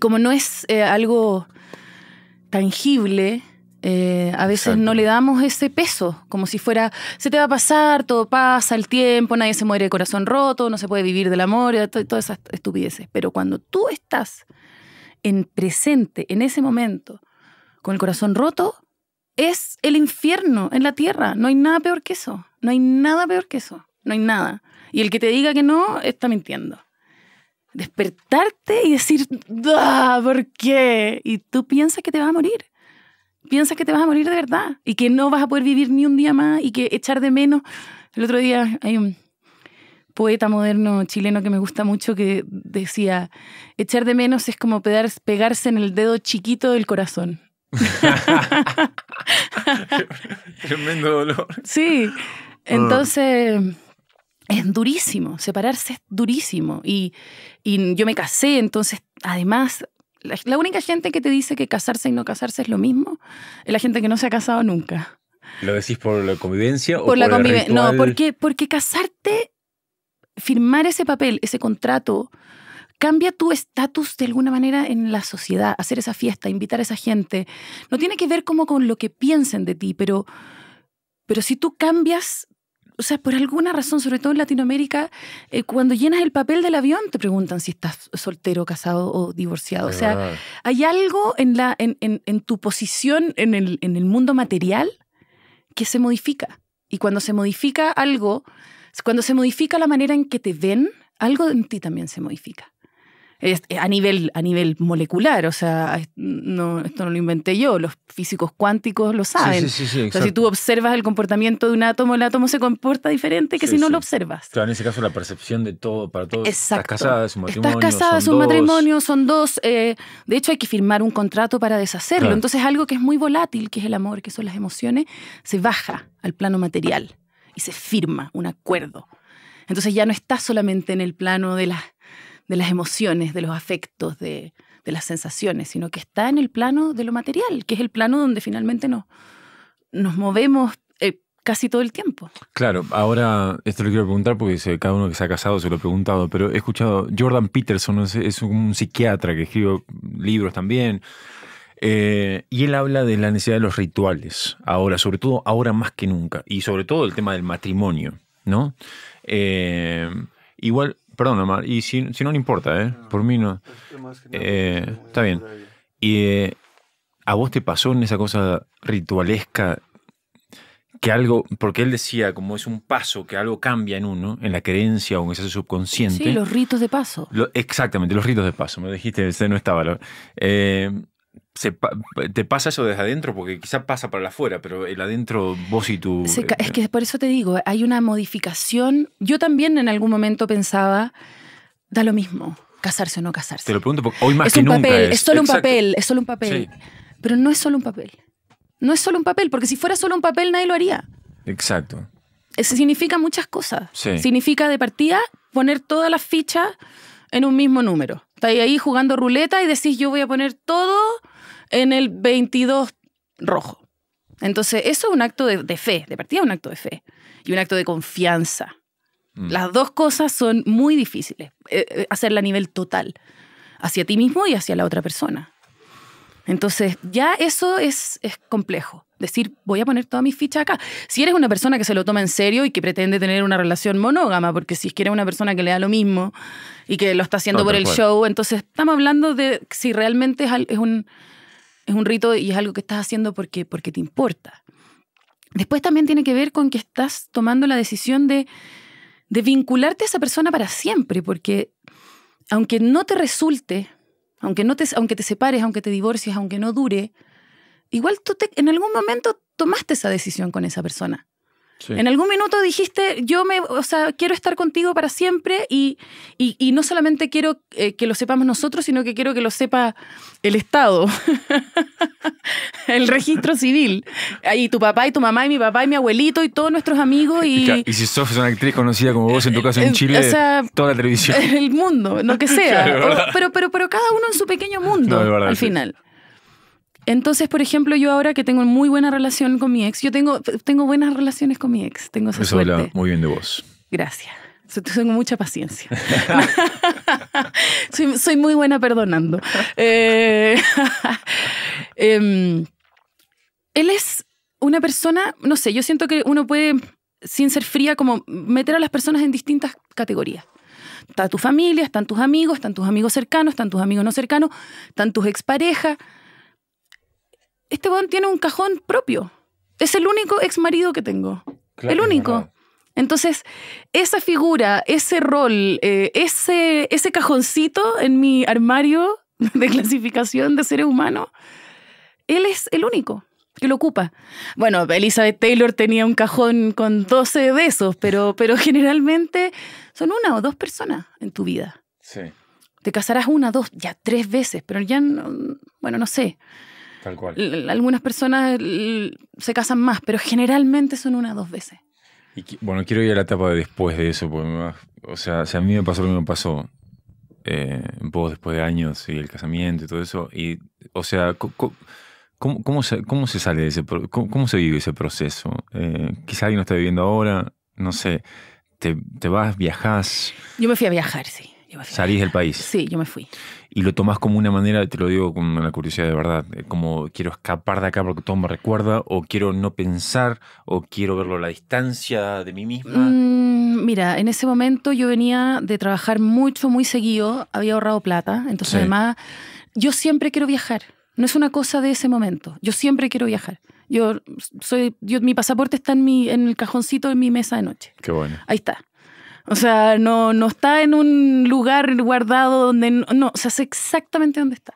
como no es eh, algo tangible, eh, a veces no le damos ese peso, como si fuera, se te va a pasar, todo pasa, el tiempo, nadie se muere de corazón roto, no se puede vivir del amor, todas esas estupideces. Pero cuando tú estás en presente, en ese momento, con el corazón roto, es el infierno en la tierra. No hay nada peor que eso. No hay nada peor que eso. No hay nada. Y el que te diga que no, está mintiendo. Despertarte y decir, ¿por qué? Y tú piensas que te vas a morir. Piensas que te vas a morir de verdad y que no vas a poder vivir ni un día más y que echar de menos. El otro día hay un poeta moderno chileno que me gusta mucho que decía, echar de menos es como pegarse en el dedo chiquito del corazón. Tremendo dolor. Sí, entonces es durísimo, separarse es durísimo. Y, yo me casé, entonces además la, única gente que te dice que casarse y no casarse es lo mismo es la gente que no se ha casado nunca. ¿Lo decís por la convivencia o la por convivencia? No, porque, porque casarte, firmar ese papel, ese contrato, cambia tu estatus de alguna manera en la sociedad, hacer esa fiesta, invitar a esa gente. No tiene que ver como con lo que piensen de ti, pero, pero si tú cambias, o sea, por alguna razón, sobre todo en Latinoamérica, eh, cuando llenas el papel del avión te preguntan si estás soltero, casado o divorciado. O sea, hay algo en, la, tu posición en en el mundo material que se modifica. Y cuando se modifica algo, cuando se modifica la manera en que te ven, algo en ti también se modifica. Eh, a, nivel, a nivel molecular, o sea, no, esto no lo inventé yo, los físicos cuánticos lo saben. o sea, si tú observas el comportamiento de un átomo, el átomo se comporta diferente que si no lo observas. Claro, en ese caso la percepción de todo, para todos, estás casada, es un matrimonio, Estás casada, es un matrimonio, son dos, eh, de hecho hay que firmar un contrato para deshacerlo, entonces algo que es muy volátil, que es el amor, que son las emociones, se baja al plano material y se firma un acuerdo. Entonces ya no está solamente en el plano de las de las emociones, de los afectos, de, las sensaciones, sino que está en el plano de lo material, que es el plano donde finalmente nos, nos movemos eh, casi todo el tiempo. Claro, ahora esto lo quiero preguntar porque cada uno que se ha casado se lo ha preguntado, pero he escuchado, Jordan Peterson es, un psiquiatra que escribe libros también. Eh, y él habla de la necesidad de los rituales, ahora, sobre todo ahora más que nunca, y sobre todo el tema del matrimonio, ¿no? Eh, igual, Perdón, Omar, y si, no, le importa, ¿eh? Por mí no. Eh, está bien. ¿Y eh, a vos te pasó en esa cosa ritualesca que algo, porque él decía, como es un paso, que algo cambia en uno, en la creencia o en ese subconsciente? Sí, los ritos de paso. exactamente, los ritos de paso. Me dijiste, ese no estaba. Lo, eh, se te pasa eso desde adentro, porque quizás pasa para afuera, pero el adentro, vos y tú... es eh, que por eso te digo, hay una modificación. Yo también en algún momento pensaba, da lo mismo, casarse o no casarse. Te lo pregunto porque hoy más es que es. solo un papel, es solo un papel. Pero no es solo un papel. No es solo un papel, porque si fuera solo un papel nadie lo haría. Exacto. Eso eh, significa muchas cosas. Significa de partida poner todas las fichas en un mismo número. está ahí jugando ruleta y decís yo voy a poner todo en el 22 rojo. Entonces, eso es un acto de, fe, de partida es un acto de fe y un acto de confianza. Mm. Las dos cosas son muy difíciles, eh, eh, hacerla a nivel total, hacia ti mismo y hacia la otra persona. Entonces, ya eso es, es complejo decir, voy a poner todas mis fichas acá. Si eres una persona que se lo toma en serio y que pretende tener una relación monógama, porque si es que eres una persona que le da lo mismo y que lo está haciendo por el show, entonces estamos hablando de si realmente es, un, es un rito y es algo que estás haciendo porque, porque te importa. Después también tiene que ver con que estás tomando la decisión de, de vincularte a esa persona para siempre, porque aunque no te resulte, aunque, no te, aunque te separes, aunque te divorcies, aunque no dure, igual tú en algún momento tomaste esa decisión con esa persona. En algún minuto dijiste, yo me, o sea, quiero estar contigo para siempre y, y, no solamente quiero eh, que lo sepamos nosotros, sino que quiero que lo sepa el Estado, el registro civil, y tu papá y tu mamá y mi papá y mi abuelito y todos nuestros amigos. Y, y, si sos una actriz conocida como vos, en tu eh, caso en eh, Chile, toda la televisión. El mundo, lo que sea. pero, pero, pero cada uno en su pequeño mundo, al final. Entonces, por ejemplo, yo ahora que tengo muy buena relación con mi ex, yo tengo, tengo buenas relaciones con mi ex, tengo esa Eso habla muy bien de vos. Gracias. Tengo mucha paciencia. soy, muy buena perdonando. Eh, em, él es una persona, no sé, yo siento que uno puede, sin ser fría, como meter a las personas en distintas categorías. Está tu familia, están tus amigos, están tus amigos cercanos, están tus amigos no cercanos, están tus exparejas este tiene un cajón propio. Es el único ex marido que tengo. el único. Entonces, esa figura, ese rol, eh, ese, ese cajoncito en mi armario de clasificación de ser humano, él es el único que lo ocupa. Bueno, Elizabeth Taylor tenía un cajón con 12 besos, pero, pero generalmente son una o dos personas en tu vida. Sí. Te casarás una, dos, ya tres veces, pero ya no, bueno, no sé. Tal cual. Algunas personas se casan más, pero generalmente son una o dos veces. Y bueno, quiero ir a la etapa de después de eso, porque o sea, a mí me pasó lo que me pasó eh, después de años y el casamiento y todo eso, y, o sea, ¿cómo, se, sale de ese, cómo, se vive ese proceso? Eh, quizá alguien lo está viviendo ahora, no sé, te, te vas, viajas. Yo me fui a viajar, sí. Salís del país. Sí, yo me fui. Y lo tomás como una manera, te lo digo con la curiosidad de verdad, eh, como quiero escapar de acá porque todo me recuerda, o quiero no pensar, o quiero verlo a la distancia de mí misma. Mm, mira, en ese momento yo venía de trabajar mucho, muy seguido, había ahorrado plata, entonces además yo siempre quiero viajar. No es una cosa de ese momento. Yo siempre quiero viajar. Yo soy, mi pasaporte está en mi, en el cajoncito de mi mesa de noche. Qué bueno. Ahí está. O sea, no, está en un lugar guardado donde no, o sea, sé exactamente dónde está.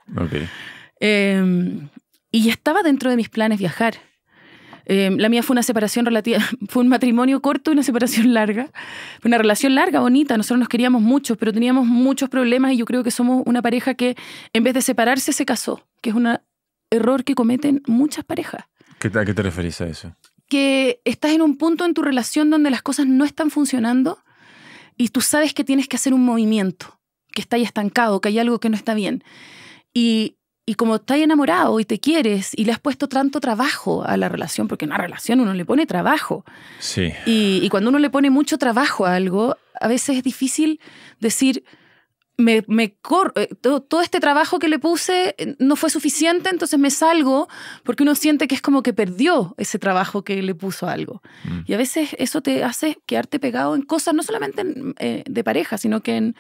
Em, y estaba dentro de mis planes viajar. Em, la mía fue una separación relativa, fue un matrimonio corto y una separación larga. Fue una relación larga, bonita. Nosotros nos queríamos mucho, pero teníamos muchos problemas y yo creo que somos una pareja que en vez de separarse se casó, que es un error que cometen muchas parejas. ¿Qué, ¿A qué te referís a eso? Que estás en un punto en tu relación donde las cosas no están funcionando y tú sabes que tienes que hacer un movimiento, que está ahí estancado, que hay algo que no está bien. Y, y como estás enamorado y te quieres y le has puesto tanto trabajo a la relación, porque en una relación uno le pone trabajo. Sí. Y, y cuando uno le pone mucho trabajo a algo, a veces es difícil decir, me, eh, todo, este trabajo que le puse eh, no fue suficiente, entonces me salgo porque uno siente que es como que perdió ese trabajo que le puso algo. Mm. Y a veces eso te hace quedarte pegado en cosas, no solamente eh, de pareja, sino que en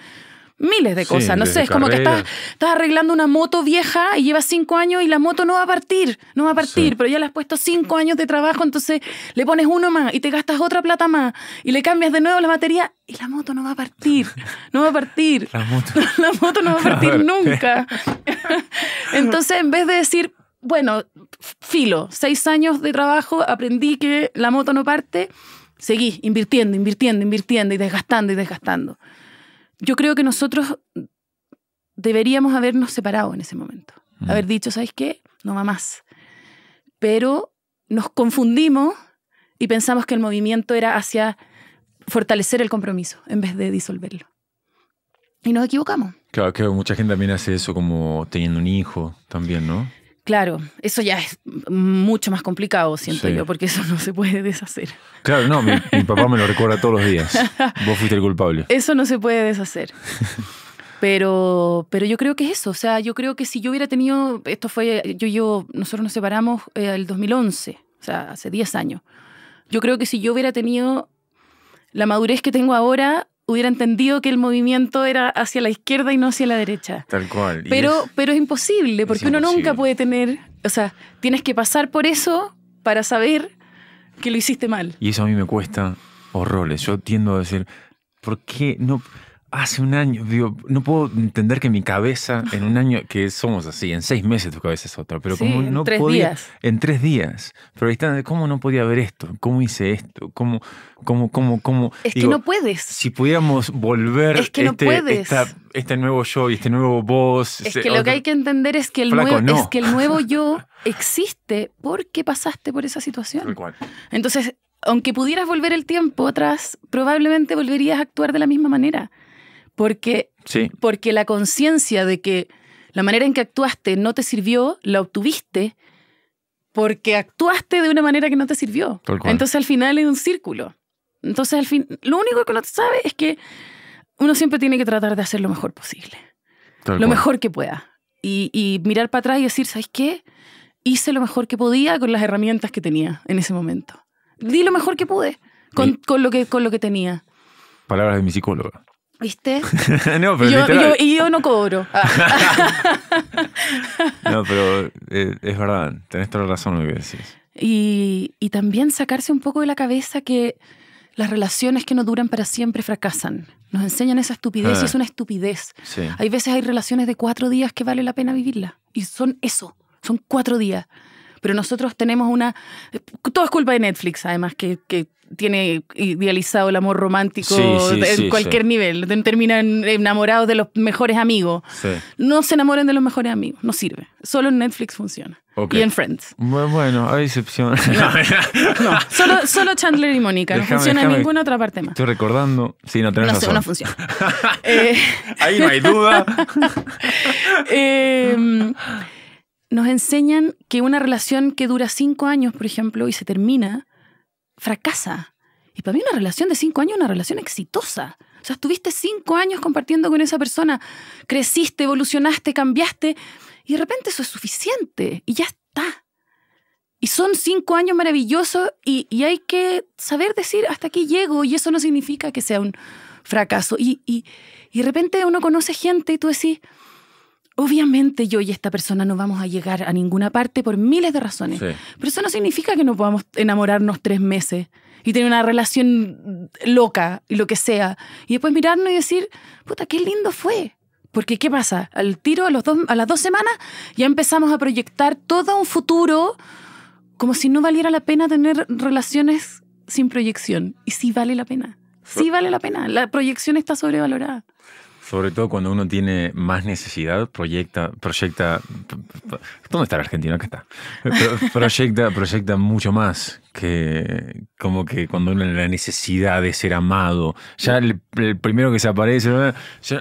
miles de cosas. no sé, es como que estás, estás, arreglando una moto vieja y llevas cinco años y la moto no va a partir, no va a partir, pero ya le has puesto cinco años de trabajo, entonces le pones uno más y te gastas otra plata más y le cambias de nuevo la batería y la moto no va a partir, no va a partir. La moto, la moto no va a partir nunca. entonces, en vez de decir, bueno, filo, seis años de trabajo, aprendí que la moto no parte, seguí invirtiendo, invirtiendo, invirtiendo y desgastando y desgastando yo creo que nosotros deberíamos habernos separado en ese momento. Mm. Haber dicho, ¿sabes qué? No va más. Pero nos confundimos y pensamos que el movimiento era hacia fortalecer el compromiso en vez de disolverlo. Y nos equivocamos. Claro, que mucha gente también hace eso como teniendo un hijo también, ¿no? Claro, eso ya es mucho más complicado, siento yo, porque eso no se puede deshacer. Claro, no, mi, papá me lo recuerda todos los días. Vos fuiste el culpable. Eso no se puede deshacer. Pero, pero yo creo que es eso. O sea, yo creo que si yo hubiera tenido. Esto fue. Yo, yo nosotros nos separamos en el 2011, o sea, hace 10 años. Yo creo que si yo hubiera tenido la madurez que tengo ahora, hubiera entendido que el movimiento era hacia la izquierda y no hacia la derecha. Tal cual. Pero es, pero es imposible, porque uno nunca puede tener, o sea, tienes que pasar por eso para saber que lo hiciste mal. Y eso a mí me cuesta horrores. Yo tiendo a decir, ¿por qué no? Hace un año, no puedo entender que mi cabeza, en un año, que somos así, en seis meses tu cabeza es otra, pero como no podía, en tres días, pero ahí está, ¿cómo no podía ver esto? ¿Cómo hice esto? ¿Cómo, cómo, Es que no puedes. Si pudiéramos volver es este, este nuevo yo y este nuevo vos. Es este que lo que hay que entender es que el, nuevo, es que el nuevo yo existe porque pasaste por esa situación. Entonces, aunque pudieras volver el tiempo atrás, probablemente volverías a actuar de la misma manera. Porque, porque la conciencia de que la manera en que actuaste no te sirvió, la obtuviste porque actuaste de una manera que no te sirvió. Entonces al final es un círculo. Entonces al fin, lo único que uno sabe es que uno siempre tiene que tratar de hacer lo mejor posible. lo mejor que pueda. Y, y mirar para atrás y decir, ¿sabes qué? Hice lo mejor que podía con las herramientas que tenía en ese momento. Di lo mejor que pude con, con, lo, que, con lo que tenía. Palabras de mi psicóloga. ¿Viste? no, pero y yo, y yo, no cobro. no, pero eh, es verdad, tenés toda la razón lo que decís. Y, y también sacarse un poco de la cabeza que las relaciones que no duran para siempre fracasan. Nos enseñan esa estupidez y ah. es una estupidez. Sí. Hay veces hay relaciones de cuatro días que vale la pena vivirla. Y son eso, son cuatro días. Pero nosotros tenemos una... Eh, todo es culpa de Netflix, además, que, que tiene idealizado el amor romántico en cualquier nivel. Terminan enamorados de los mejores amigos. No se enamoren de los mejores amigos, no sirve. Solo en Netflix funciona. Y en Friends. Bueno, hay excepciones. Solo, Chandler y Mónica. No funciona en ninguna otra parte más. Estoy recordando. Sí, no tenés no, razón. funciona. Eh, Ahí no hay duda. Em, nos enseñan que una relación que dura cinco años, por ejemplo, y se termina, fracasa. Y para mí una relación de cinco años es una relación exitosa. O sea, estuviste cinco años compartiendo con esa persona, creciste, evolucionaste, cambiaste, y de repente eso es suficiente y ya está. Y son cinco años maravillosos y, hay que saber decir hasta aquí llego y eso no significa que sea un fracaso. Y, y, y de repente uno conoce gente y tú decís, obviamente yo y esta persona no vamos a llegar a ninguna parte por miles de razones. Pero eso no significa que no podamos enamorarnos tres meses y tener una relación loca y lo que sea. Y después mirarnos y decir, puta, qué lindo fue. Porque ¿qué pasa? Al tiro, a, los dos, a las dos semanas, ya empezamos a proyectar todo un futuro como si no valiera la pena tener relaciones sin proyección. Y sí vale la pena. Sí vale la pena. La proyección está sobrevalorada. Sobre todo cuando uno tiene más necesidad, proyecta, proyecta. ¿Dónde está el argentino? Acá está. proyecta, proyecta mucho más que como que cuando uno la necesidad de ser amado. Ya el, primero que se aparece,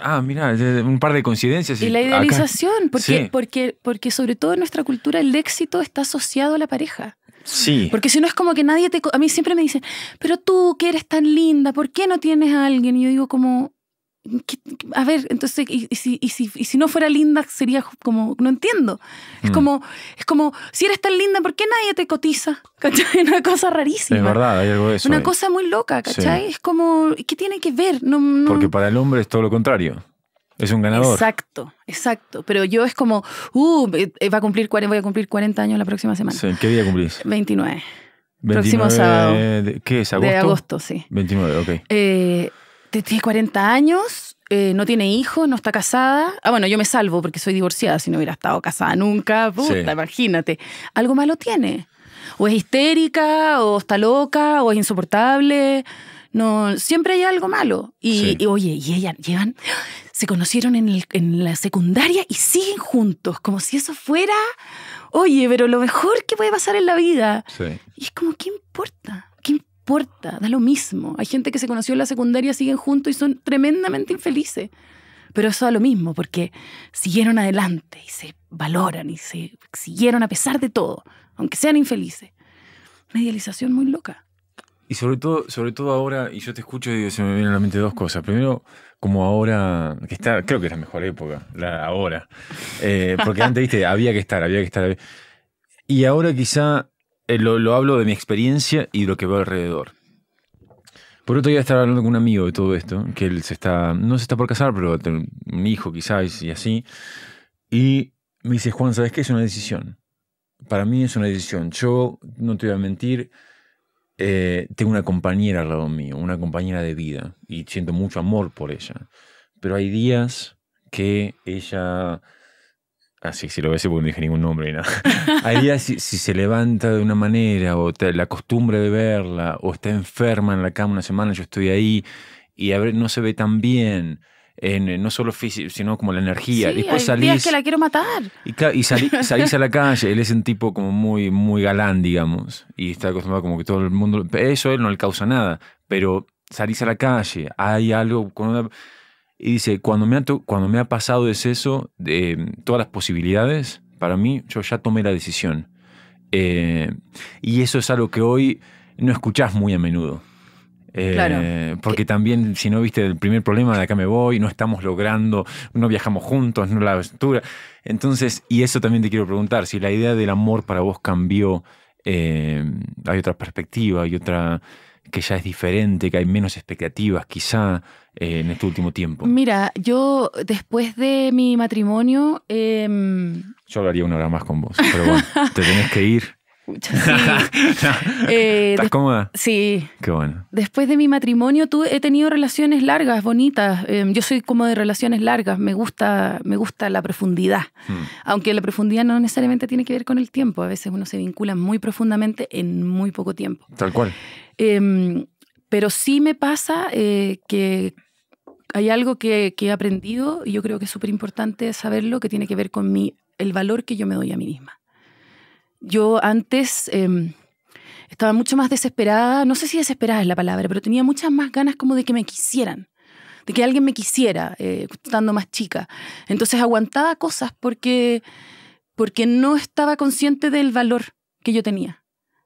ah, mira, un par de coincidencias. Y, la idealización, porque, porque, porque sobre todo en nuestra cultura el éxito está asociado a la pareja. Sí. Porque si no es como que nadie te... A mí siempre me dicen, pero tú que eres tan linda, ¿por qué no tienes a alguien? Y yo digo como, a ver, entonces, y, si, no fuera linda, sería como, no entiendo. Es mm. como, es como, si eres tan linda, ¿por qué nadie te cotiza? ¿Cachai? Una cosa rarísima. Es verdad, hay algo de eso. Una cosa muy loca, ¿cachai? Es como, ¿qué tiene que ver? No, Porque para el hombre es todo lo contrario. Es un ganador. Exacto, exacto. Pero yo es como, uh, eh, eh, va a cumplir voy a cumplir 40 años la próxima semana. ¿Qué día cumplís? 29. Próximo sábado. ¿Qué es? ¿Agosto? De agosto, sí. 29, ok. Eh, tiene 40 años, eh, no tiene hijos, no está casada. Ah, bueno, yo me salvo porque soy divorciada, si no hubiera estado casada nunca, puta, imagínate. Algo malo tiene. O es histérica, o está loca, o es insoportable. No, siempre hay algo malo. Y, oye, y ella llevan, se conocieron en, en la secundaria y siguen juntos, como si eso fuera, oye, pero lo mejor que puede pasar en la vida. Sí. Y es como, ¿qué importa? importa, da lo mismo. Hay gente que se conoció en la secundaria, siguen juntos y son tremendamente infelices. Pero eso da lo mismo, porque siguieron adelante y se valoran y se siguieron a pesar de todo, aunque sean infelices. Una idealización muy loca. Y sobre todo, sobre todo ahora, y yo te escucho y se me vienen a la mente dos cosas. Primero, como ahora, que está, creo que es la mejor época, la ahora. Eh, porque antes, viste, había que estar, había que estar. Y ahora quizá eh, lo, hablo de mi experiencia y de lo que veo alrededor. Por otro día estaba hablando con un amigo de todo esto, que él se está, no se está por casar, pero va a un hijo quizás y así. Y me dice, Juan, ¿sabes qué? Es una decisión. Para mí es una decisión. Yo, no te voy a mentir, eh, tengo una compañera al lado mío, una compañera de vida, y siento mucho amor por ella. Pero hay días que ella Así, ah, si lo ves, porque no dije ningún nombre y nada. Hay días, si, se levanta de una manera, o la costumbre de verla, o está enferma en la cama una semana, yo estoy ahí, y a ver, no se ve tan bien. En, eh, no solo físico, sino como la energía. Sí, Después hay salís. Días que la quiero matar. Y, y salís a la calle. Él es un tipo como muy, muy galán, digamos. Y está acostumbrado como que todo el mundo. Eso a él no le causa nada. Pero salís a la calle. Hay algo. Con una, y dice, cuando me ha, cuando me ha pasado es eso, todas las posibilidades, para mí yo ya tomé la decisión. Eh, y eso es algo que hoy no escuchás muy a menudo. Eh, porque también, si no viste el primer problema, de acá me voy, no estamos logrando, no viajamos juntos, no la aventura. Entonces, y eso también te quiero preguntar, si la idea del amor para vos cambió, eh, hay otra perspectiva, hay otra que ya es diferente, que hay menos expectativas, quizá en este último tiempo? Mira, yo después de mi matrimonio... Em, yo hablaría una hora más con vos, pero bueno, te tenés que ir. Sí. Eh, ¿Estás cómoda? Sí. Qué bueno. Después de mi matrimonio tú, he tenido relaciones largas, bonitas. Em, yo soy como de relaciones largas, me gusta, me gusta la profundidad. Hmm. Aunque la profundidad no necesariamente tiene que ver con el tiempo, a veces uno se vincula muy profundamente en muy poco tiempo. Tal cual. Em, pero sí me pasa eh, que hay algo que, he aprendido y yo creo que es súper importante saberlo, que tiene que ver con mi, el valor que yo me doy a mí misma. Yo antes em, estaba mucho más desesperada, no sé si desesperada es la palabra, pero tenía muchas más ganas como de que me quisieran, de que alguien me quisiera, eh, estando más chica. Entonces aguantaba cosas porque, porque no estaba consciente del valor que yo tenía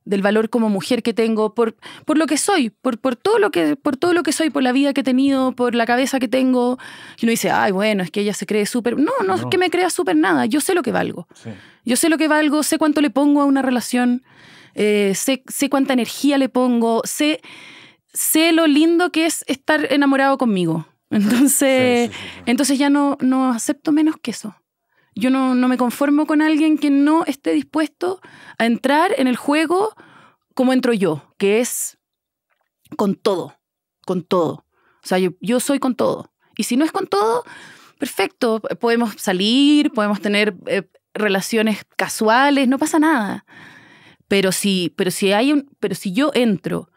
del valor como mujer que tengo, por, por lo que soy, por, por, todo lo que, por todo lo que soy, por la vida que he tenido, por la cabeza que tengo. Y uno dice, ay, bueno, es que ella se cree súper. No, no, es que me crea súper nada. Yo sé lo que valgo. Yo sé lo que valgo, sé cuánto le pongo a una relación, eh, sé, cuánta energía le pongo, sé, sé lo lindo que es estar enamorado conmigo. Entonces, entonces ya no, no acepto menos que eso. Yo no, me conformo con alguien que no esté dispuesto a entrar en el juego como entro yo, que es con todo, con todo. O sea, yo, soy con todo. Y si no es con todo, perfecto, podemos salir, podemos tener eh, relaciones casuales, no pasa nada. Pero si, pero si hay un, pero si yo entro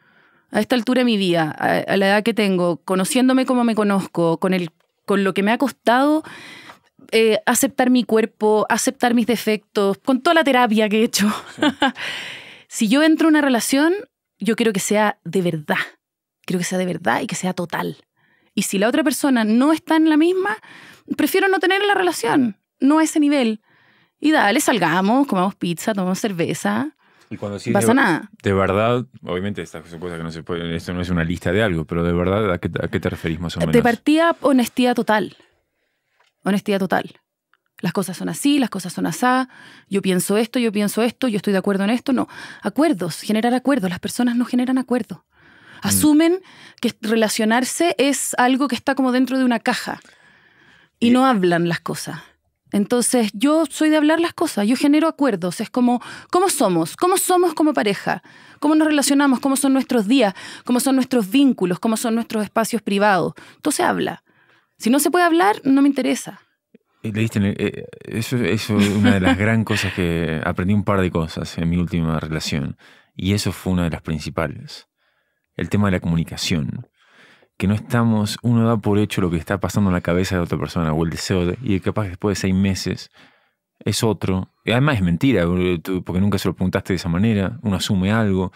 a esta altura de mi vida, a, a la edad que tengo, conociéndome como me conozco, con el, con lo que me ha costado eh, aceptar mi cuerpo, aceptar mis defectos, con toda la terapia que he hecho. si yo entro en una relación, yo quiero que sea de verdad. Quiero que sea de verdad y que sea total. Y si la otra persona no está en la misma, prefiero no tener la relación, no a ese nivel. Y dale, salgamos, comamos pizza, tomamos cerveza. Y cuando sí, pasa nada. De verdad, obviamente estas son cosas que no se pueden, esto no es una lista de algo, pero de verdad, ¿a qué, a qué te referís más o menos? De partida, honestidad total. Honestidad total. Las cosas son así, las cosas son asá, yo pienso esto, yo pienso esto, yo estoy de acuerdo en esto. No, acuerdos, generar acuerdos. Las personas no generan acuerdos. Mm. Asumen que relacionarse es algo que está como dentro de una caja y eh. no hablan las cosas. Entonces, yo soy de hablar las cosas, yo genero acuerdos, es como, ¿cómo somos? ¿Cómo somos como pareja? ¿Cómo nos relacionamos? ¿Cómo son nuestros días? ¿Cómo son nuestros vínculos? ¿Cómo son nuestros espacios privados? se habla. Si no se puede hablar, no me interesa. Eh, eso, es una de las gran cosas que aprendí un par de cosas en mi última relación. Y eso fue una de las principales. El tema de la comunicación. Que no estamos, uno da por hecho lo que está pasando en la cabeza de otra persona o el deseo, de, y capaz después de seis meses es otro. Además es mentira, porque nunca se lo preguntaste de esa manera, uno asume algo.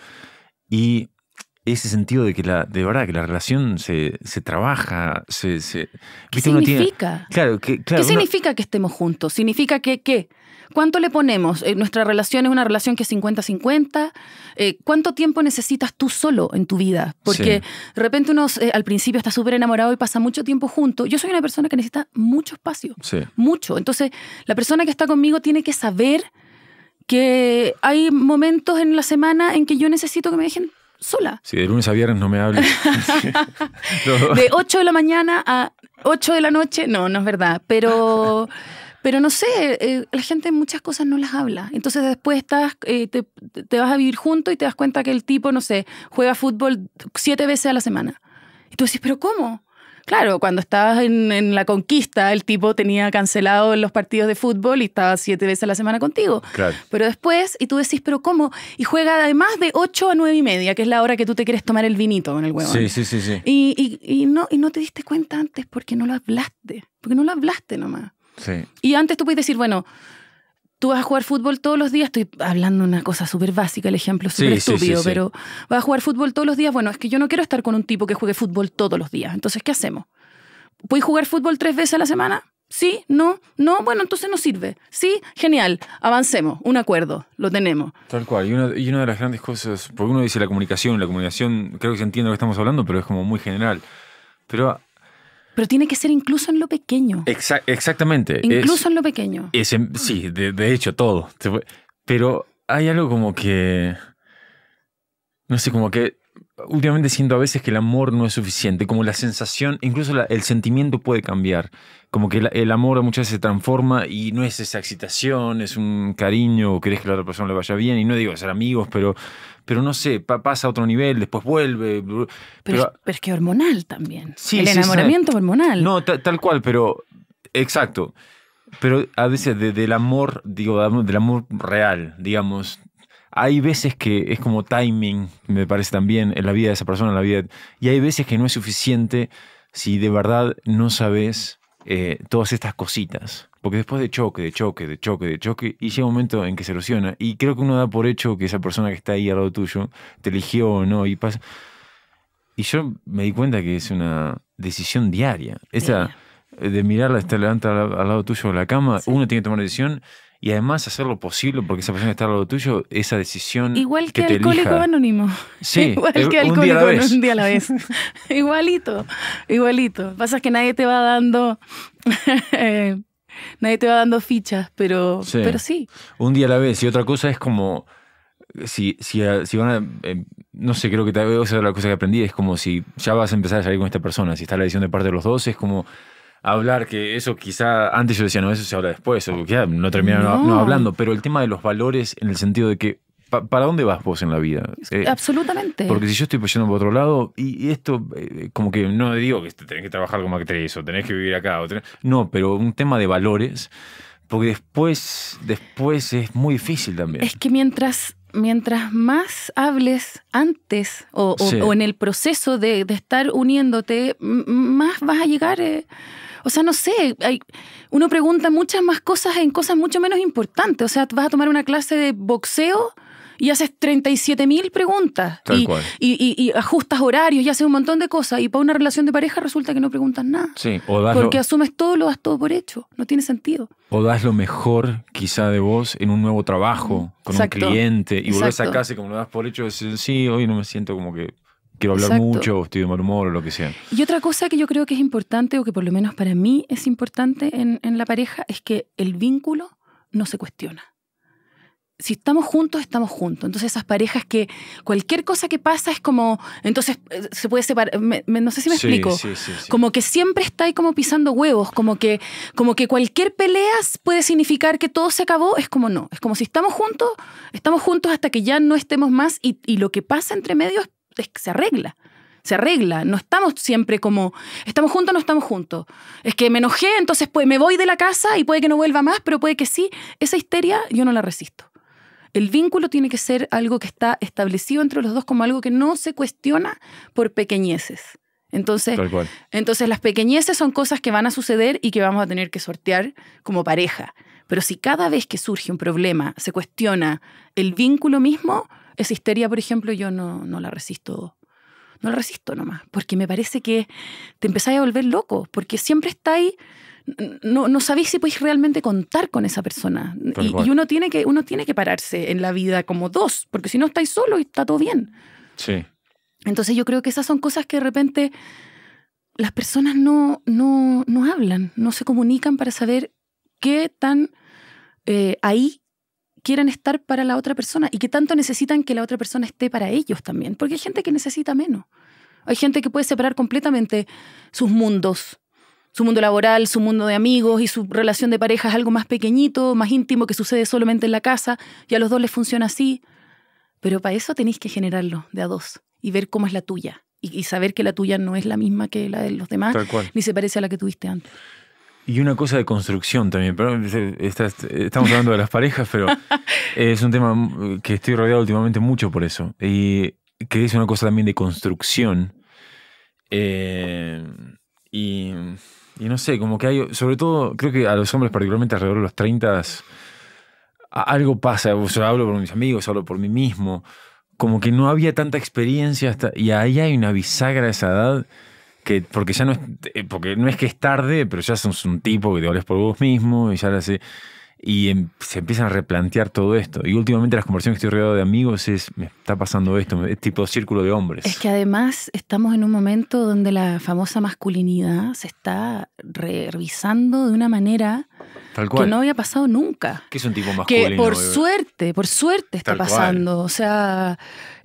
Y ese sentido de que la, de verdad, que la relación se, se trabaja, se, se ¿Qué significa? claro, que, ¿Qué significa que estemos juntos? ¿Significa que qué? ¿Cuánto le ponemos? Eh, ¿Nuestra relación es una relación que es 50-50? Eh, ¿Cuánto tiempo necesitas tú solo en tu vida? Porque de repente uno eh, al principio está súper enamorado y pasa mucho tiempo junto. Yo soy una persona que necesita mucho espacio, mucho. Entonces, la persona que está conmigo tiene que saber que hay momentos en la semana en que yo necesito que me dejen sola. Si sí, de lunes a viernes no me hables. De 8 de la mañana a 8 de la noche, no, no es verdad. Pero, pero no sé, eh, la gente muchas cosas no las habla. Entonces después estás, eh, te, vas a vivir junto y te das cuenta que el tipo, no sé, juega fútbol siete veces a la semana. Y tú dices, ¿pero cómo? Claro, cuando estabas en, la conquista, el tipo tenía cancelado los partidos de fútbol y estaba siete veces a la semana contigo. Claro. Pero después, y tú decís, ¿pero cómo? Y juega además de ocho a nueve y media, que es la hora que tú te quieres tomar el vinito con el huevo. Sí, sí, sí. sí. Y, y, y, no, y no te diste cuenta antes porque no lo hablaste. Porque no lo hablaste nomás. Sí. Y antes tú puedes decir, bueno, tú vas a jugar fútbol todos los días, estoy hablando una cosa súper básica, el ejemplo súper estúpido, pero vas a jugar fútbol todos los días, bueno, es que yo no quiero estar con un tipo que juegue fútbol todos los días, entonces, ¿qué hacemos? ¿Puedes jugar fútbol tres veces a la semana? Sí, no, no, bueno, entonces no sirve. Sí, genial, avancemos, un acuerdo, lo tenemos. Tal cual, y una, y una de las grandes cosas, porque uno dice la comunicación, la comunicación, creo que se entiende lo que estamos hablando, pero es como muy general. Pero pero tiene que ser incluso en lo pequeño. exactamente. Incluso en lo pequeño. sí, de, hecho, todo. Pero hay algo como que... No sé, como que últimamente siento a veces que el amor no es suficiente, como la sensación, incluso el sentimiento puede cambiar, como que el amor muchas veces se transforma y no es esa excitación, es un cariño, o querés que la otra persona le vaya bien, y no digo ser amigos, pero pero no sé, pasa a otro nivel, después vuelve. Pero, es que hormonal también. Sí, el enamoramiento hormonal. No, tal cual, pero exacto. Pero a veces del amor, digo, del amor real, digamos, hay veces que es como timing, me parece también, en la vida de esa persona, en la vida. Y hay veces que no es suficiente si de verdad no sabes eh, todas estas cositas. Porque después de choque, de choque, de choque, de choque, y llega un momento en que se erosiona. Y creo que uno da por hecho que esa persona que está ahí al lado tuyo te eligió o no, y pasa. Y yo me di cuenta que es una decisión diaria. Esa de mirarla, estar levanta al, lado tuyo de la cama, uno tiene que tomar una decisión y además hacer lo posible porque esa persona está al lado tuyo, esa decisión. Igual que, el alcohólico anónimo. Sí, igual que alcohólico Un día a la vez. igualito, igualito. Pasa que nadie te va dando eh, nadie te va dando fichas, pero sí. pero sí. Un día a la vez. Y otra cosa es como, si, si, ah, van eh, no sé, creo que te esa es la cosa que aprendí, es como si ya vas a empezar a salir con esta persona, si está la decisión de parte de los dos, es como hablar que eso quizá, antes yo decía, no, eso se habla después, no terminaron hablando, pero el tema de los valores en el sentido de que ¿para dónde vas vos en la vida? Eh, absolutamente. Porque si yo estoy yendo por otro lado, y, esto, eh, como que no digo que tenés que trabajar como actriz o tenés que vivir acá, o no, pero un tema de valores, porque después, después es muy difícil también. Es que mientras mientras más hables antes o, en el proceso de, estar uniéndote, más vas a llegar. Eh. o sea, no sé, hay, uno pregunta muchas más cosas en cosas mucho menos importantes. O sea, vas a tomar una clase de boxeo y haces 37.000 preguntas y, cual. Y, y, ajustas horarios y haces un montón de cosas y para una relación de pareja resulta que no preguntas nada. Sí, porque asumes todo, lo das todo por hecho, no tiene sentido. O das lo mejor quizá de vos en un nuevo trabajo, con un cliente y vuelves a casa y como lo das por hecho, decís, sí, hoy no me siento como que quiero hablar mucho, o estoy de mal humor o lo que sea. Y otra cosa que yo creo que es importante o que por lo menos para mí es importante en la pareja es que el vínculo no se cuestiona si estamos juntos, estamos juntos. Entonces esas parejas que cualquier cosa que pasa es como, entonces eh, se puede separar, no sé si me explico, como que siempre está ahí como pisando huevos, como que, como que cualquier pelea puede significar que todo se acabó, es como no, es como si estamos juntos, estamos juntos hasta que ya no estemos más y, lo que pasa entre medio es, que se arregla se arregla. No estamos siempre como, estamos juntos no estamos juntos. Es que me enojé, entonces pues, me voy de la casa y puede que no vuelva más, pero puede que sí. Esa histeria yo no la resisto. El vínculo tiene que ser algo que está establecido entre los dos como algo que no se cuestiona por pequeñeces. Entonces, entonces las pequeñeces son cosas que van a suceder y que vamos a tener que sortear como pareja. Pero si cada vez que surge un problema se cuestiona el vínculo mismo, esa histeria, por ejemplo, yo no, no la resisto. No la resisto nomás, porque me parece que te empezáis a volver loco, porque siempre está ahí no, no sabéis si podéis realmente contar con esa persona. Y, uno, tiene que, uno tiene que pararse en la vida como dos, porque si no estáis solo está todo bien. Sí. Entonces yo creo que esas son cosas que de repente las personas no, no, no hablan, no se comunican para saber qué tan eh, ahí quieren estar para la otra persona y qué tanto necesitan que la otra persona esté para ellos también, porque hay gente que necesita menos. Hay gente que puede separar completamente sus mundos su mundo laboral, su mundo de amigos y su relación de pareja es algo más pequeñito, más íntimo que sucede solamente en la casa y a los dos les funciona así. Pero para eso tenéis que generarlo de a dos y ver cómo es la tuya y, saber que la tuya no es la misma que la de los demás ni se parece a la que tuviste antes. Y una cosa de construcción también, pero estamos hablando de las parejas, pero es un tema eh, que estoy rodeado últimamente mucho por eso. Y que es una cosa también de construcción. Eh, y y no sé, como que hay, sobre todo, creo que a los hombres, particularmente alrededor de los 30, algo pasa. O hablo por mis amigos, hablo por mí mismo. Como que no había tanta experiencia hasta, y ahí hay una bisagra esa edad. Que, porque ya no es, eh, porque no es que es tarde, pero ya sos un tipo que te hables por vos mismo y ya la sé y em, se empiezan a replantear todo esto. Y últimamente las conversaciones que estoy rodeado de amigos es, me está pasando esto, es tipo círculo de hombres. Es que además estamos en un momento donde la famosa masculinidad se está revisando de una manera que no había pasado nunca. Que es un tipo masculino. Que por suerte, por suerte está pasando. O sea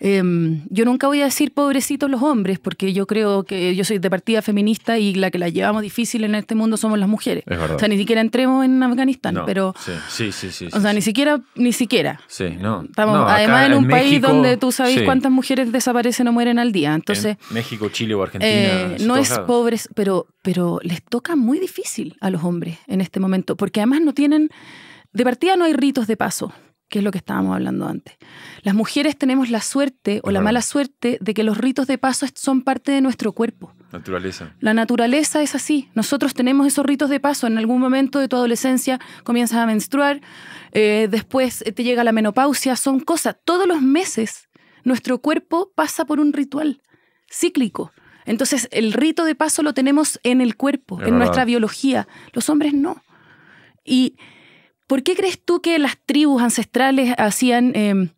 Em, yo nunca voy a decir pobrecitos los hombres, porque yo creo que yo soy de partida feminista y la que la llevamos difícil en este mundo somos las mujeres. O sea, ni siquiera entremos en Afganistán, pero... Sí, sí, sí. o sea, ni siquiera, ni siquiera. Sí, no. Estamos, además en un país donde tú sabes cuántas mujeres desaparecen o mueren al día. Entonces... México, Chile o Argentina. Eh, no es pobres, pero, pero les toca muy difícil a los hombres en este momento, porque además no tienen... De partida no hay ritos de paso que es lo que estábamos hablando antes. Las mujeres tenemos la suerte o la mala suerte de que los ritos de paso son parte de nuestro cuerpo. Naturaleza. La naturaleza es así. Nosotros tenemos esos ritos de paso. En algún momento de tu adolescencia comienzas a menstruar, eh, después te llega la menopausia, son cosas. Todos los meses nuestro cuerpo pasa por un ritual cíclico. Entonces el rito de paso lo tenemos en el cuerpo, en nuestra biología. Los hombres no. Y ¿Por qué crees tú que las tribus ancestrales hacían em,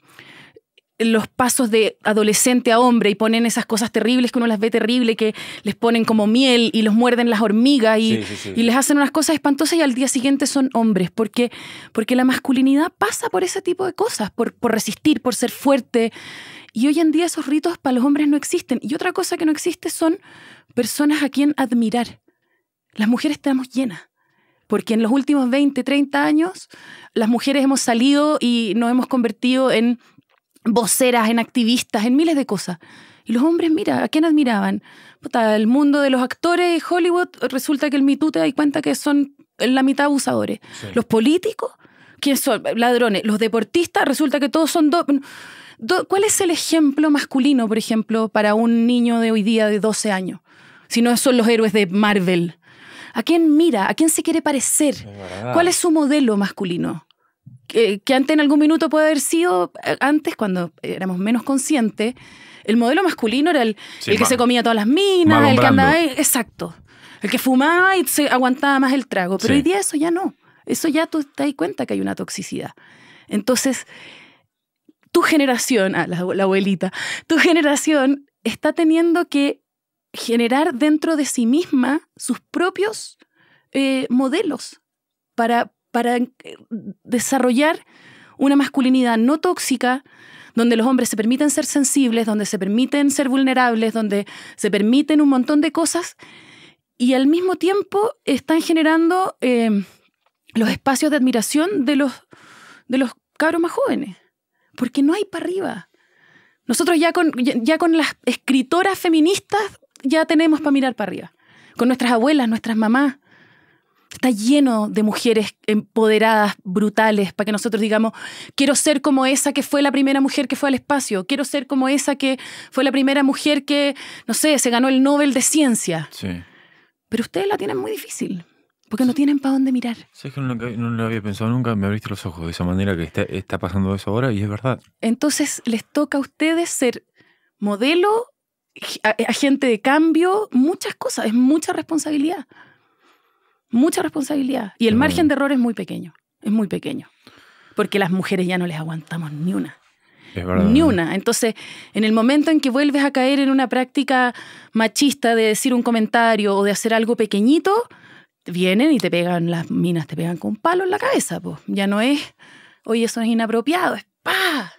los pasos de adolescente a hombre y ponen esas cosas terribles que uno las ve terrible, que les ponen como miel y los muerden las hormigas y, les hacen unas cosas espantosas y al día siguiente son hombres? Porque, porque la masculinidad pasa por ese tipo de cosas, por, por resistir, por ser fuerte. Y hoy en día esos ritos para los hombres no existen. Y otra cosa que no existe son personas a quien admirar. Las mujeres estamos llenas porque en los últimos 20, 30 años las mujeres hemos salido y nos hemos convertido en voceras, en activistas, en miles de cosas. Y los hombres, mira, ¿a quién admiraban? el mundo de los actores de Hollywood, resulta que el mito te da cuenta que son en la mitad abusadores. Los políticos, ¿quiénes son? Ladrones. Los deportistas, resulta que todos son... dos. ¿Cuál es el ejemplo masculino, por ejemplo, para un niño de hoy día de 12 años? Si no son los héroes de Marvel. ¿A quién mira? ¿A quién se quiere parecer? ¿Cuál es su modelo masculino? Que, antes en algún minuto puede haber sido, eh, antes cuando éramos menos conscientes, el modelo masculino era el, el que se comía todas las minas, el que andaba, exacto, el que fumaba y se aguantaba más el trago, pero hoy día eso ya no, eso ya tú te das cuenta que hay una toxicidad. Entonces, tu generación, ah, la abuelita, tu generación está teniendo que generar dentro de sí misma sus propios eh, modelos para, para eh, desarrollar una masculinidad no tóxica, donde los hombres se permiten ser sensibles, donde se permiten ser vulnerables, donde se permiten un montón de cosas y al mismo tiempo están generando eh, los espacios de admiración de los, de los cabros más jóvenes, porque no hay para arriba. Nosotros ya con, ya con las escritoras feministas ya tenemos para mirar para arriba. Con nuestras abuelas, nuestras mamás. Está lleno de mujeres empoderadas, brutales, para que nosotros digamos, quiero ser como esa que fue la primera mujer que fue al espacio, quiero ser como esa que fue la primera mujer que, no sé, se ganó el Nobel de Ciencia. Sí. Pero ustedes la tienen muy difícil. Porque no tienen para dónde mirar. Sabes que no, lo había pensado nunca, me abriste los ojos de esa manera que está pasando eso ahora y es verdad. Entonces les toca a ustedes ser modelo agente de cambio, muchas cosas, es mucha responsabilidad. Mucha responsabilidad. Y el mm. margen de error es muy pequeño, es muy pequeño. Porque las mujeres ya no les aguantamos ni una. Ni una. Entonces, en el momento en que vuelves a caer en una práctica machista de decir un comentario o de hacer algo pequeñito, vienen y te pegan las minas, te pegan con un palo en la cabeza. pues Ya no es, oye, eso es inapropiado, es pa.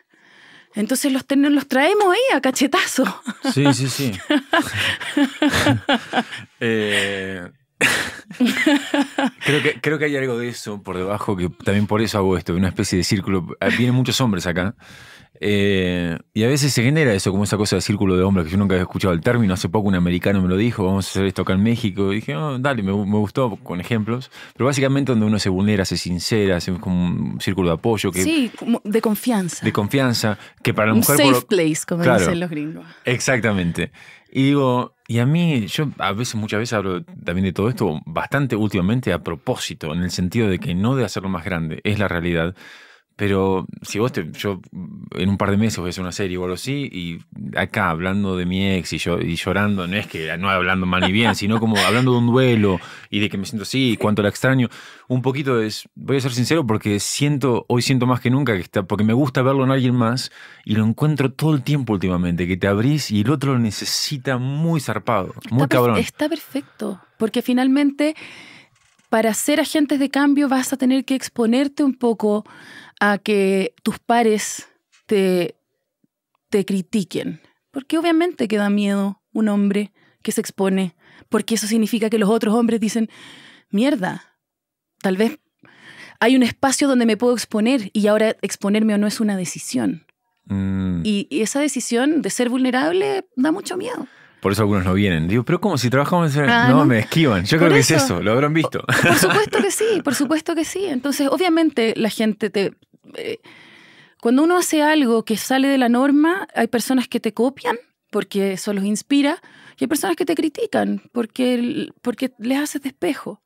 Entonces los, ten, los traemos ahí a cachetazo. Sí, sí, sí. Eh, creo, que, creo que hay algo de eso por debajo, que también por eso hago esto, una especie de círculo. Ah, vienen muchos hombres acá. Eh, y a veces se genera eso, como esa cosa del círculo de hombres, que yo nunca había escuchado el término. Hace poco un americano me lo dijo, vamos a hacer esto acá en México. Y dije, oh, dale, me, gustó con ejemplos. Pero básicamente donde uno se vulnera, se sincera, hace como un círculo de apoyo. Que, sí, de confianza. De confianza, que para la mujer... Un safe place, como dicen los gringos. Exactamente. Y digo, y a mí, yo a veces, muchas veces hablo también de todo esto, bastante últimamente a propósito, en el sentido de que no de hacerlo más grande, es la realidad. Pero si vos te. Yo mm, en un par de meses voy a hacer una serie o algo así, y acá hablando de mi ex y, yo, y llorando, no es que ah, no hablando mal ni bien, sino como hablando de un duelo y de que me siento así y cuánto la extraño. Un poquito es. Voy a ser sincero porque siento. Hoy siento más que nunca que está. Porque me gusta verlo en alguien más y lo encuentro todo el tiempo últimamente, que te abrís y el otro lo necesita muy zarpado, muy cabrón. Está perfecto, porque finalmente para ser agentes de cambio vas a tener que exponerte un poco a que tus pares te, te critiquen. Porque obviamente que da miedo un hombre que se expone, porque eso significa que los otros hombres dicen, mierda, tal vez hay un espacio donde me puedo exponer y ahora exponerme o no es una decisión. Mm. Y, esa decisión de ser vulnerable da mucho miedo. Por eso algunos no vienen. Digo, pero como si trabajamos en... Ah, no, me esquivan. Yo creo que es eso, lo habrán visto. por supuesto que sí, por supuesto que sí. Entonces, obviamente la gente te, eh, cuando uno hace algo que sale de la norma, hay personas que te copian porque eso los inspira y hay personas que te critican porque, porque les haces despejo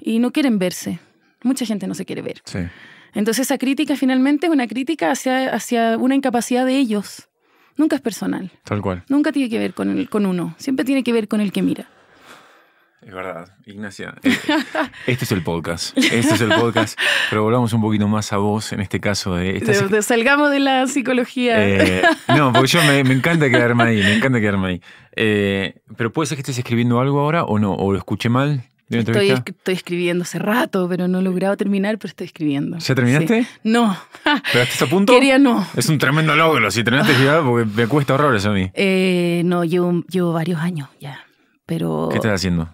y no quieren verse. Mucha gente no se quiere ver. Entonces esa crítica finalmente es una crítica hacia, hacia una incapacidad de ellos. Nunca es personal. Tal cual. Nunca tiene que ver con, con uno. Siempre tiene que ver con el que mira. Es verdad, Ignacia. Eh, este es el podcast. Este es el podcast. Pero volvamos un poquito más a vos en este caso de. De, salgamos de la psicología. Eh, no, porque yo me, encanta quedarme ahí, me encanta quedarme ahí. Eh, pero puede ser que estés escribiendo algo ahora o no, o lo escuché mal. estoy, escribiendo hace rato, pero no he logrado terminar, pero estoy escribiendo. ¿Ya terminaste? No. ¿Pero estás a punto? Quería no. Es un tremendo logro. Si terminaste ya, porque me cuesta horrores a mí. no, llevo, llevo varios años ya. Pero, ¿Qué estás haciendo?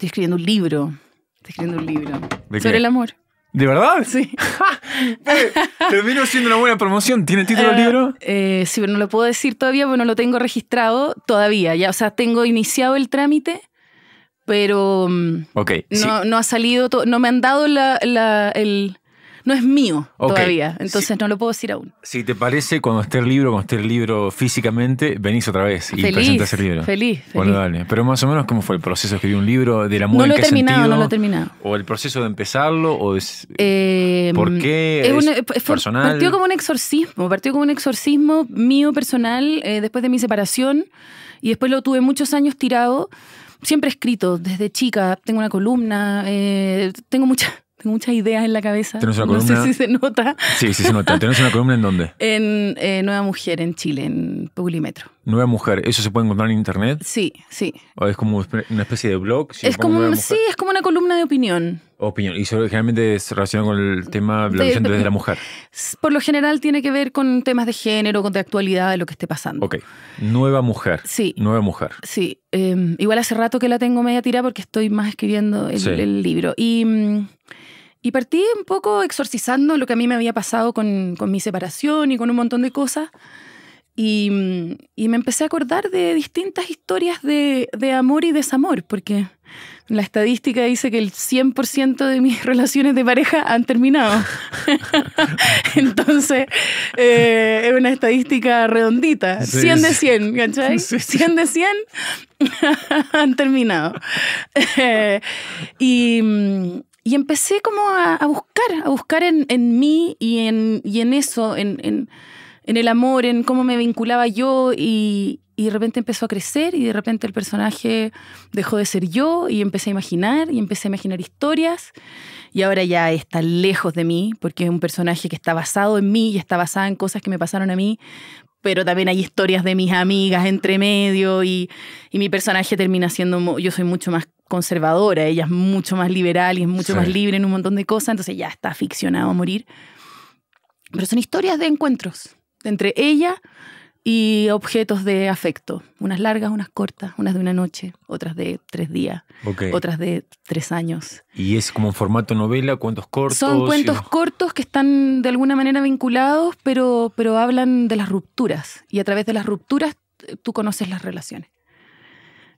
Estoy escribiendo un libro. Estoy escribiendo un libro. sobre el amor. ¿De verdad? Sí. Termino siendo una buena promoción. ¿Tiene título el eh, libro? Eh, sí, pero no lo puedo decir todavía, porque no lo tengo registrado todavía. Ya, o sea, tengo iniciado el trámite, pero mm, ¿ok? no, ha salido, no me han dado el, no es mío todavía, entonces no lo puedo decir aún. Si te parece, cuando esté el libro, cuando esté el libro físicamente, venís otra vez y presentás el libro. Feliz, Bueno, dale. Pero más o menos, ¿cómo fue el proceso de escribir un libro? ¿De la música? No lo he terminado, no lo he terminado. ¿O el proceso de empezarlo? O es, eh, ¿Por qué? Es, eh, personal? Partió como un exorcismo, partió como un exorcismo mío personal eh, después de mi separación y después lo tuve muchos años tirado siempre he escrito desde chica, tengo una columna, tengo mucha, tengo muchas ideas en la cabeza. Una no sé si se nota. Sí, sí se nota. ¿Tenés una columna en dónde? En eh, Nueva Mujer, en Chile, en Publimetro. Nueva Mujer, ¿eso se puede encontrar en internet? Sí, sí. ¿O es como una especie de blog? es como, sí, es como una columna de opinión. Opinión. Y generalmente se relaciona con el tema de la mujer. Por lo general tiene que ver con temas de género, con de actualidad, de lo que esté pasando. Ok. Nueva Mujer. Sí. Nueva Mujer. Sí. Em, igual hace rato que la tengo media tirada porque estoy más escribiendo el, libro. Y... Mm, y partí un poco exorcizando lo que a mí me había pasado con, con mi separación y con un montón de cosas. Y, y, me empecé a acordar de distintas historias de, de, amor y desamor, porque la estadística dice que el 100% de mis relaciones de pareja han terminado. Entonces, eh, es una estadística redondita. 100 de 100, ¿cachai? 100 de 100 han terminado. Eh, y, y empecé como a, buscar, a buscar en, mí y en, en eso, en, el amor, en cómo me vinculaba yo y, y, de repente empezó a crecer y de repente el personaje dejó de ser yo y empecé a imaginar y empecé a imaginar historias y ahora ya está lejos de mí porque es un personaje que está basado en mí y está basado en cosas que me pasaron a mí, pero también hay historias de mis amigas entre medio y, mi personaje termina siendo, yo soy mucho más conservadora, ella es mucho más liberal y es mucho más libre en un montón de cosas, entonces ya está ficcionado a morir. Pero son historias de encuentros entre ella y objetos de afecto, unas largas, unas cortas, unas de una noche, otras de tres días, otras de tres años. ¿Y es como un formato novela, cuentos cortos? Son cuentos cortos que están de alguna manera vinculados, pero, pero hablan de las rupturas y a través de las rupturas eh, tú conoces las relaciones.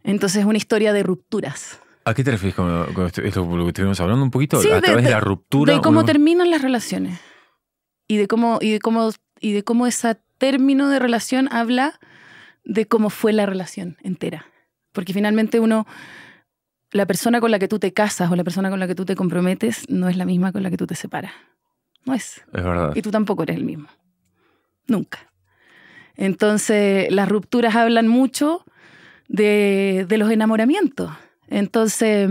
Entonces es una historia de rupturas. ¿A qué te refieres con, esto, lo que estuvimos hablando un poquito? ¿A través de, la ruptura? De cómo terminan las relaciones y de cómo, y de cómo, y de cómo esa término de relación habla de cómo fue la relación entera. Porque finalmente uno, la persona con la que tú te casas o la persona con la que tú te comprometes no es la misma con la que tú te separas. No es. Es verdad. Y tú tampoco eres el mismo. Nunca. Entonces, las rupturas hablan mucho de, los enamoramientos. Entonces,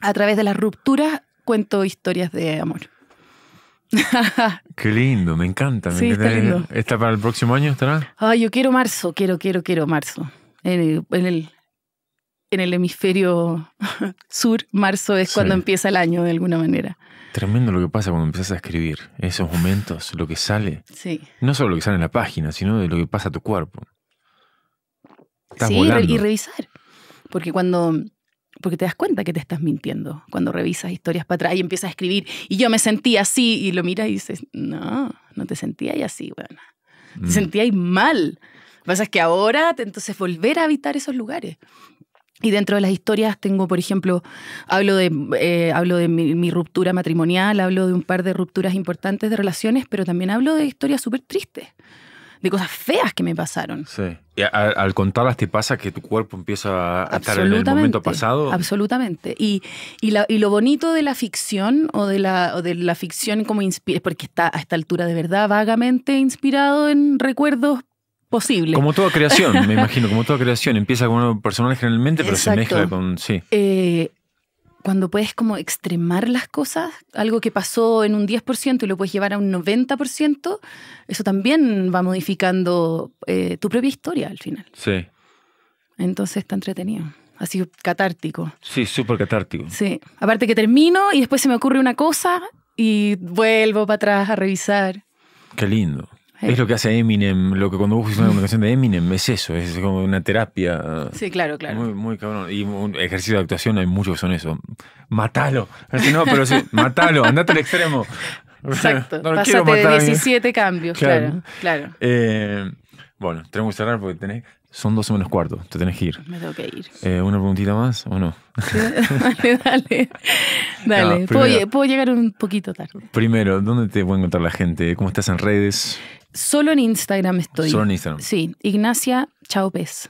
a través de las rupturas cuento historias de amor. Qué lindo, me encanta. me encanta. Está, para el próximo año? ¿Estará? Ay, yo quiero marzo, quiero, quiero, quiero marzo. En el, en el, hemisferio sur, marzo es cuando empieza el año de alguna manera. Tremendo lo que pasa cuando empiezas a escribir. Esos momentos, lo que sale. Sí. No solo lo que sale en la página, sino de lo que pasa a tu cuerpo. sí, y revisar. Porque cuando porque te das cuenta que te estás mintiendo cuando revisas historias para atrás y empiezas a escribir. Y yo me sentí así y lo miras y dices, no, no te sentías así, bueno. Te mm. sentía mal. Lo que pasa es que ahora, entonces, volver a habitar esos lugares. Y dentro de las historias tengo, por ejemplo, hablo de, eh, hablo de mi, mi, ruptura matrimonial, hablo de un par de rupturas importantes de relaciones, pero también hablo de historias súper tristes de cosas feas que me pasaron. Sí. Y al contarlas te pasa que tu cuerpo empieza a estar en el momento pasado. Absolutamente. Y, y, y, lo bonito de la ficción o de la, o de la ficción como inspira, porque está a esta altura de verdad vagamente inspirado en recuerdos posibles. Como toda creación, me imagino, como toda creación. Empieza con un personaje generalmente, pero se mezcla con. Sí. Eh, cuando puedes como extremar las cosas, algo que pasó en un 10% y lo puedes llevar a un 90%, eso también va modificando eh, tu propia historia al final. Sí. Entonces está entretenido. Ha sido catártico. Sí, súper catártico. Sí. Aparte que termino y después se me ocurre una cosa y vuelvo para atrás a revisar. Qué lindo. Es lo que hace Eminem, lo que cuando vos una canción de Eminem es eso, es como una terapia. Sí, claro, claro. Muy, muy cabrón. Y un ejercicio de actuación hay muchos que son eso. Matalo. No, pero sí, matalo, andate al extremo. Exacto. No, Pásate de 17 cambios, claro, claro. Eh, bueno, tenemos que cerrar porque tenés, son 12 menos cuarto, te tenés que ir. Me tengo que ir. Eh, ¿Una preguntita más o no? dale, dale. puedo, puedo, llegar un poquito tarde. Primero, ¿dónde te puede encontrar la gente? ¿Cómo estás en redes? Solo en Instagram estoy. Solo en Instagram. Sí, Ignacia Chaupés.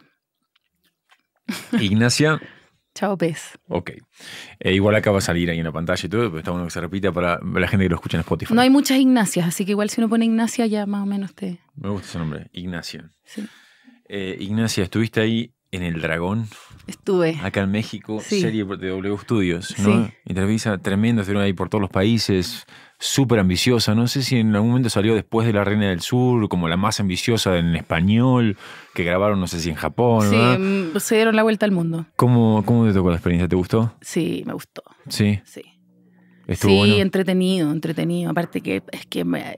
Ignacia. Chao Pez. Ok. Eh, igual acaba va a salir ahí en la pantalla y todo, pero está bueno que se repita para la gente que lo escucha en Spotify. No hay muchas Ignacias, así que igual si uno pone Ignacia ya más o menos te. Me gusta ese nombre, Ignacia. Sí. Eh, Ignacia, estuviste ahí en El Dragón. Estuve. Acá en México, serie de W Studios, ¿no? Sí. Entrevista tremenda, estuvieron ahí por todos los países súper ambiciosa. No sé si en algún momento salió después de La Reina del Sur, como la más ambiciosa en español, que grabaron, no sé si en Japón. Sí, mm, se dieron la vuelta al mundo. ¿Cómo, ¿Cómo te tocó la experiencia? ¿Te gustó? Sí, me gustó. Sí. Sí. Estuvo sí, entretenido, entretenido. Aparte que es que me,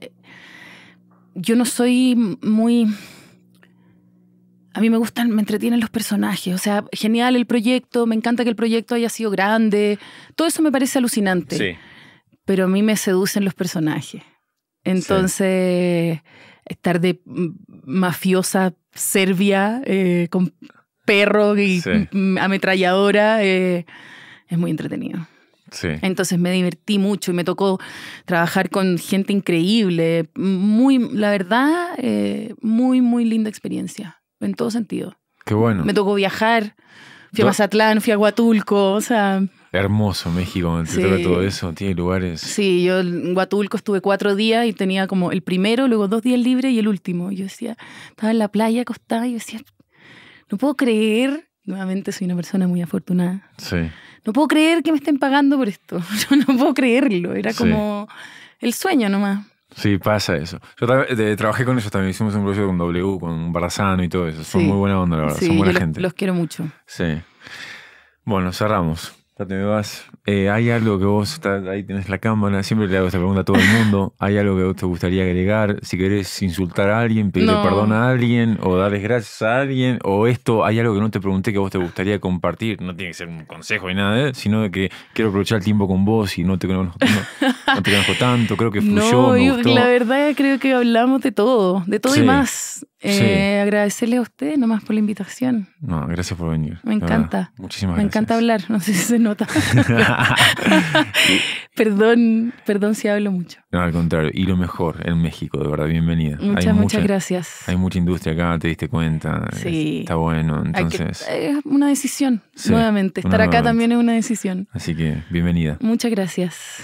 yo no soy muy... A mí me gustan, me entretienen los personajes. O sea, genial el proyecto, me encanta que el proyecto haya sido grande. Todo eso me parece alucinante. Sí pero a mí me seducen los personajes. Entonces, estar de mm, mafiosa serbia eh, con perro y mm, ametralladora eh, es muy entretenido. Entonces me divertí mucho y me tocó trabajar con gente increíble. Muy, la verdad, eh, muy, muy linda experiencia, en todo sentido. Qué bueno. Me tocó viajar, fui a Mazatlán, fui a Huatulco, o sea, Hermoso México, todo eso, tiene lugares. Sí, yo en Huatulco estuve cuatro días y tenía como el primero, luego dos días libres y el último. Yo decía, estaba en la playa acostada y decía, no puedo creer, nuevamente soy una persona muy afortunada. Sí. No puedo creer que me estén pagando por esto. Yo no puedo creerlo. Era como el sueño nomás. Sí, pasa eso. Yo eh, trabajé con ellos también, hicimos un proyecto con W, con Barazano y todo eso. Son muy buena onda, la verdad. Son buena gente. los quiero mucho. Sí. Bueno, cerramos. Tad mēs Eh, ¿hay algo que vos, ahí tenés la cámara, siempre le hago esta pregunta a todo el mundo, ¿hay algo que vos te gustaría agregar? Si querés insultar a alguien, pedirle perdón a alguien, o darles gracias a alguien, o esto, ¿hay algo que no te pregunté que vos te gustaría compartir? No tiene que ser un consejo ni nada, eso ¿eh? sino de que quiero aprovechar el tiempo con vos y no te conozco, no, te conozco tanto, creo que fluyó. No, la verdad creo que hablamos de todo, de todo y más. Eh, agradecerle a ustedes nomás por la invitación. No, gracias por venir. Me encanta. Muchísimas gracias. Me encanta hablar, no sé si se nota. perdón, perdón si hablo mucho. No, al contrario. Y lo mejor en México, de verdad, bienvenida. Muchas, muchas gracias. Hay mucha industria acá, te diste cuenta. Sí. Está bueno, entonces. es eh, una decisión, nuevamente. Estar acá también es una decisión. Así que, bienvenida. Muchas gracias.